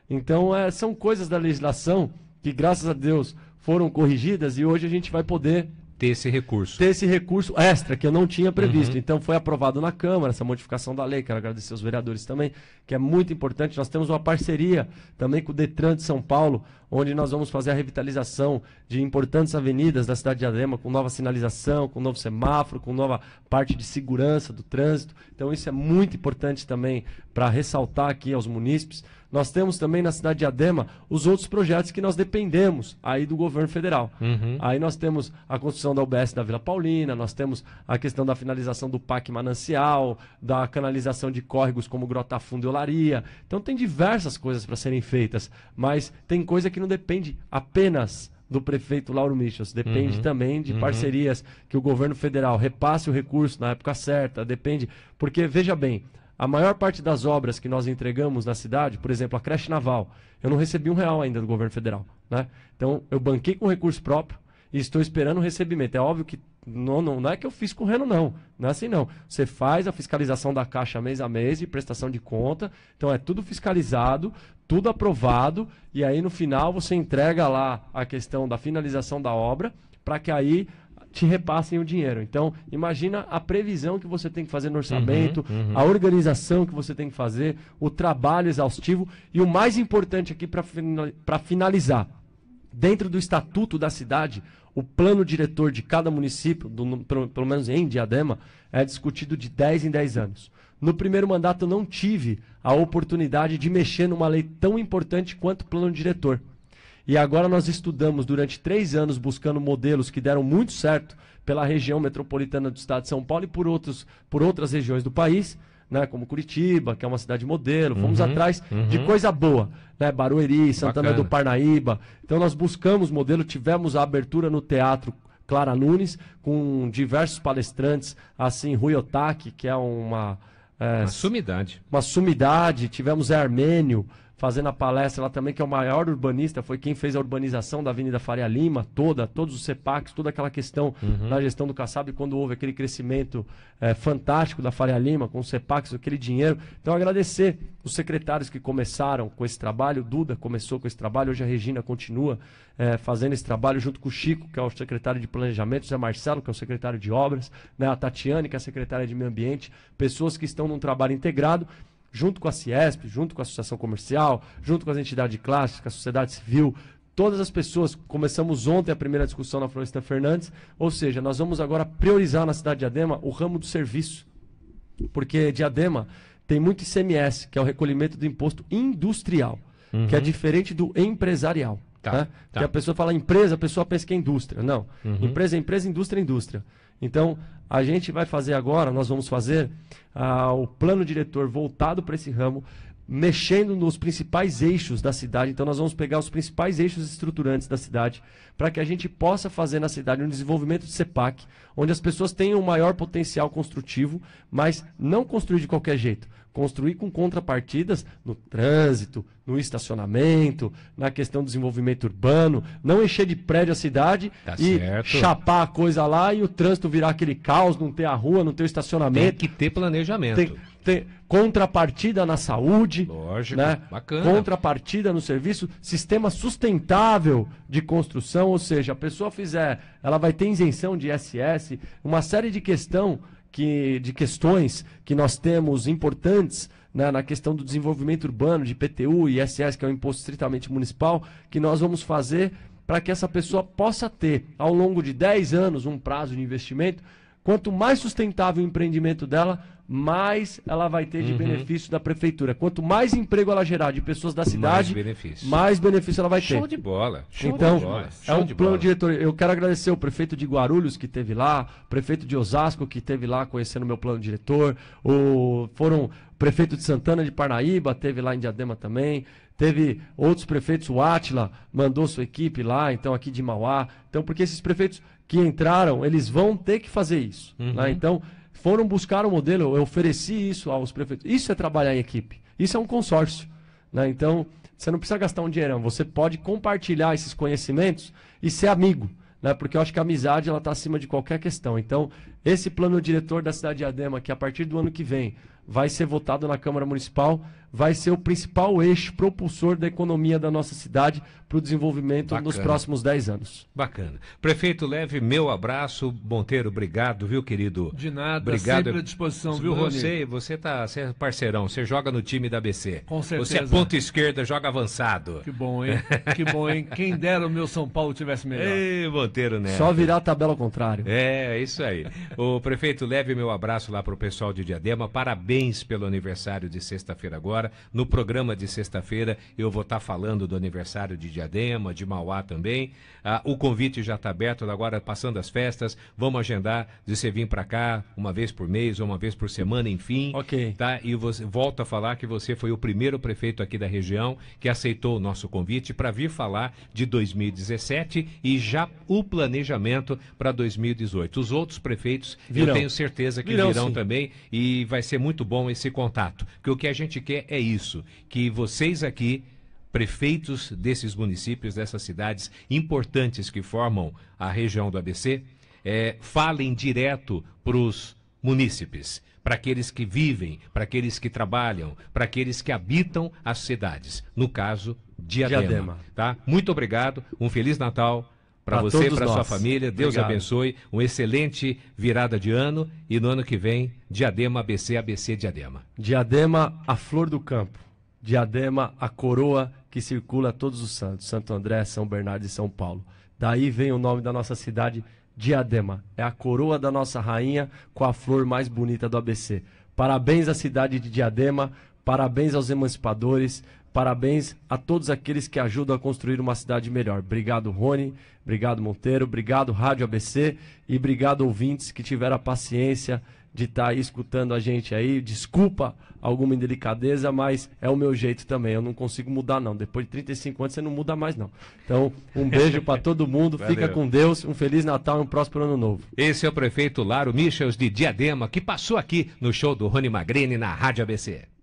Então, é, são coisas da legislação que, graças a Deus, foram corrigidas e hoje a gente vai poder ter esse recurso. Ter esse recurso extra que eu não tinha previsto. Uhum. Então foi aprovado na Câmara essa modificação da lei, quero agradecer aos vereadores também, que é muito importante. Nós temos uma parceria também com o Detran de São Paulo, onde nós vamos fazer a revitalização de importantes avenidas da cidade de Adema, com nova sinalização, com novo semáforo, com nova parte de segurança do trânsito. Então isso é muito importante também para ressaltar aqui aos munícipes. Nós temos também na cidade de Adema os outros projetos que nós dependemos aí do governo federal. Uhum. Aí nós temos a construção da UBS da Vila Paulina, nós temos a questão da finalização do pac Manancial, da canalização de córregos como Grota Funda e Olaria. Então tem diversas coisas para serem feitas, mas tem coisa que não depende apenas do prefeito Lauro Michels. Depende uhum, também de uhum. parcerias que o governo federal repasse o recurso na época certa. Depende. Porque, veja bem, a maior parte das obras que nós entregamos na cidade, por exemplo, a creche naval, eu não recebi um real ainda do governo federal. Né? Então, eu banquei com recurso próprio e estou esperando o recebimento. É óbvio que não, não, não é que eu fiz correndo, não. Não é assim, não. Você faz a fiscalização da caixa mês a mês e prestação de conta. Então, é tudo fiscalizado, tudo aprovado. E aí, no final, você entrega lá a questão da finalização da obra para que aí te repassem o dinheiro. Então, imagina a previsão que você tem que fazer no uhum, orçamento, uhum, uhum. a organização que você tem que fazer, o trabalho exaustivo e o mais importante aqui para finalizar. Dentro do estatuto da cidade, o plano diretor de cada município, do, pelo, pelo menos em Diadema, é discutido de 10 em 10 anos. No primeiro mandato, eu não tive a oportunidade de mexer numa lei tão importante quanto o plano diretor. E agora nós estudamos durante três anos buscando modelos que deram muito certo pela região metropolitana do estado de São Paulo e por, outros, por outras regiões do país. Né, como Curitiba, que é uma cidade modelo, fomos uhum, atrás uhum. de coisa boa, né, Barueri, Santana Bacana. do Parnaíba. Então nós buscamos modelo, tivemos a abertura no teatro Clara Nunes com diversos palestrantes, assim Rui Otaki, que é uma é, uma sumidade. Uma sumidade. Tivemos Armênio, fazendo a palestra lá também, que é o maior urbanista, foi quem fez a urbanização da Avenida Faria Lima, toda, todos os CEPACs, toda aquela questão uhum. da gestão do Kassab, quando houve aquele crescimento é, fantástico da Faria Lima, com os CEPACs, aquele dinheiro. Então, agradecer os secretários que começaram com esse trabalho, o Duda começou com esse trabalho, hoje a Regina continua é, fazendo esse trabalho junto com o Chico, que é o secretário de Planejamento, Zé Marcelo, que é o secretário de Obras, né, a Tatiane, que é a secretária de Meio Ambiente, pessoas que estão num trabalho integrado junto com a Ciesp, junto com a Associação Comercial, junto com as entidades clássicas, a sociedade civil, todas as pessoas. Começamos ontem a primeira discussão na Floresta Fernandes, ou seja, nós vamos agora priorizar na cidade de Adema o ramo do serviço. Porque Diadema tem muito ICMS, que é o recolhimento do imposto industrial, uhum. que é uhum. diferente do empresarial. Tá, né? tá. Que a pessoa fala empresa, a pessoa pensa que é indústria. Não. Uhum. Empresa é empresa, indústria é indústria. Então, a gente vai fazer agora, nós vamos fazer ah, o plano diretor voltado para esse ramo mexendo nos principais eixos da cidade. Então, nós vamos pegar os principais eixos estruturantes da cidade para que a gente possa fazer na cidade um desenvolvimento de CEPAC, onde as pessoas tenham um maior potencial construtivo, mas não construir de qualquer jeito. Construir com contrapartidas no trânsito, no estacionamento, na questão do desenvolvimento urbano, não encher de prédio a cidade tá e certo. chapar a coisa lá e o trânsito virar aquele caos, não ter a rua, não ter o estacionamento. Tem que ter planejamento. Tem tem contrapartida na saúde. Lógico, né? bacana. Contrapartida no serviço, sistema sustentável de construção, ou seja, a pessoa fizer, ela vai ter isenção de ISS, uma série de questão que, de questões que nós temos importantes né, na questão do desenvolvimento urbano, de PTU e ISS, que é um imposto estritamente municipal, que nós vamos fazer para que essa pessoa possa ter, ao longo de 10 anos, um prazo de investimento. Quanto mais sustentável o empreendimento dela, mais ela vai ter de uhum. benefício da prefeitura. Quanto mais emprego ela gerar de pessoas da cidade, mais benefício, mais benefício ela vai ter. Show de bola. Show então, de bola. é um plano diretor. Eu quero agradecer o prefeito de Guarulhos que teve lá, o prefeito de Osasco que teve lá conhecendo meu plano diretor, o foram prefeito de Santana de Parnaíba, teve lá em Diadema também. Teve outros prefeitos, o Atila mandou sua equipe lá, então aqui de Mauá. Então, porque esses prefeitos que entraram, eles vão ter que fazer isso. Né? Uhum. Né? Então, foram buscar o modelo, eu ofereci isso aos prefeitos. Isso é trabalhar em equipe. Isso é um consórcio. Né? Então, você não precisa gastar um dinheirão. Você pode compartilhar esses conhecimentos e ser amigo. Né? Porque eu acho que a amizade está acima de qualquer questão. Então, esse plano diretor da cidade de Adema, que a partir do ano que vem vai ser votado na Câmara Municipal, vai ser o principal eixo propulsor da economia da nossa cidade para o desenvolvimento Bacana. nos próximos 10 anos. Bacana. Prefeito Leve, meu abraço. Monteiro, obrigado, viu, querido? De nada, obrigado. sempre à disposição, viu, Rony? Você, você, tá, você é parceirão, você joga no time da ABC. Com certeza. Você é ponta esquerda, joga avançado. Que bom, hein? Que bom, hein? Quem dera o meu São Paulo tivesse melhor. Ei, Monteiro, né? Só virar a tabela ao contrário. É, isso aí. O prefeito Leve, meu abraço lá para o pessoal de Diadema. Parabéns pelo aniversário de sexta-feira agora. No programa de sexta-feira eu vou estar tá falando do aniversário de Diadema, de Mauá também. Ah, o convite já está aberto, agora passando as festas. Vamos agendar de você vir para cá uma vez por mês ou uma vez por semana, enfim. Ok. Tá? E você volta a falar que você foi o primeiro prefeito aqui da região que aceitou o nosso convite para vir falar de 2017 e já o planejamento para 2018. Os outros prefeitos, virão. eu tenho certeza que virão, virão também e vai ser muito bom esse contato. Porque o que a gente quer é isso, que vocês aqui, prefeitos desses municípios, dessas cidades importantes que formam a região do ABC, é, falem direto para os munícipes, para aqueles que vivem, para aqueles que trabalham, para aqueles que habitam as cidades, no caso, Diadema. Diadema. Tá? Muito obrigado, um Feliz Natal para você, para sua família, Deus Obrigado. abençoe. Um excelente virada de ano e no ano que vem, Diadema ABC, ABC Diadema. Diadema, a flor do campo. Diadema, a coroa que circula todos os santos, Santo André, São Bernardo e São Paulo. Daí vem o nome da nossa cidade, Diadema. É a coroa da nossa rainha com a flor mais bonita do ABC. Parabéns à cidade de Diadema, parabéns aos emancipadores, Parabéns a todos aqueles que ajudam a construir uma cidade melhor. Obrigado, Rony. Obrigado, Monteiro. Obrigado, Rádio ABC. E obrigado, ouvintes, que tiveram a paciência de estar tá escutando a gente aí. Desculpa alguma indelicadeza, mas é o meu jeito também. Eu não consigo mudar, não. Depois de 35 anos, você não muda mais, não. Então, um beijo para todo mundo. Fica com Deus. Um Feliz Natal e um próspero Ano Novo. Esse é o prefeito Laro Michels de Diadema, que passou aqui no show do Rony Magrini na Rádio ABC.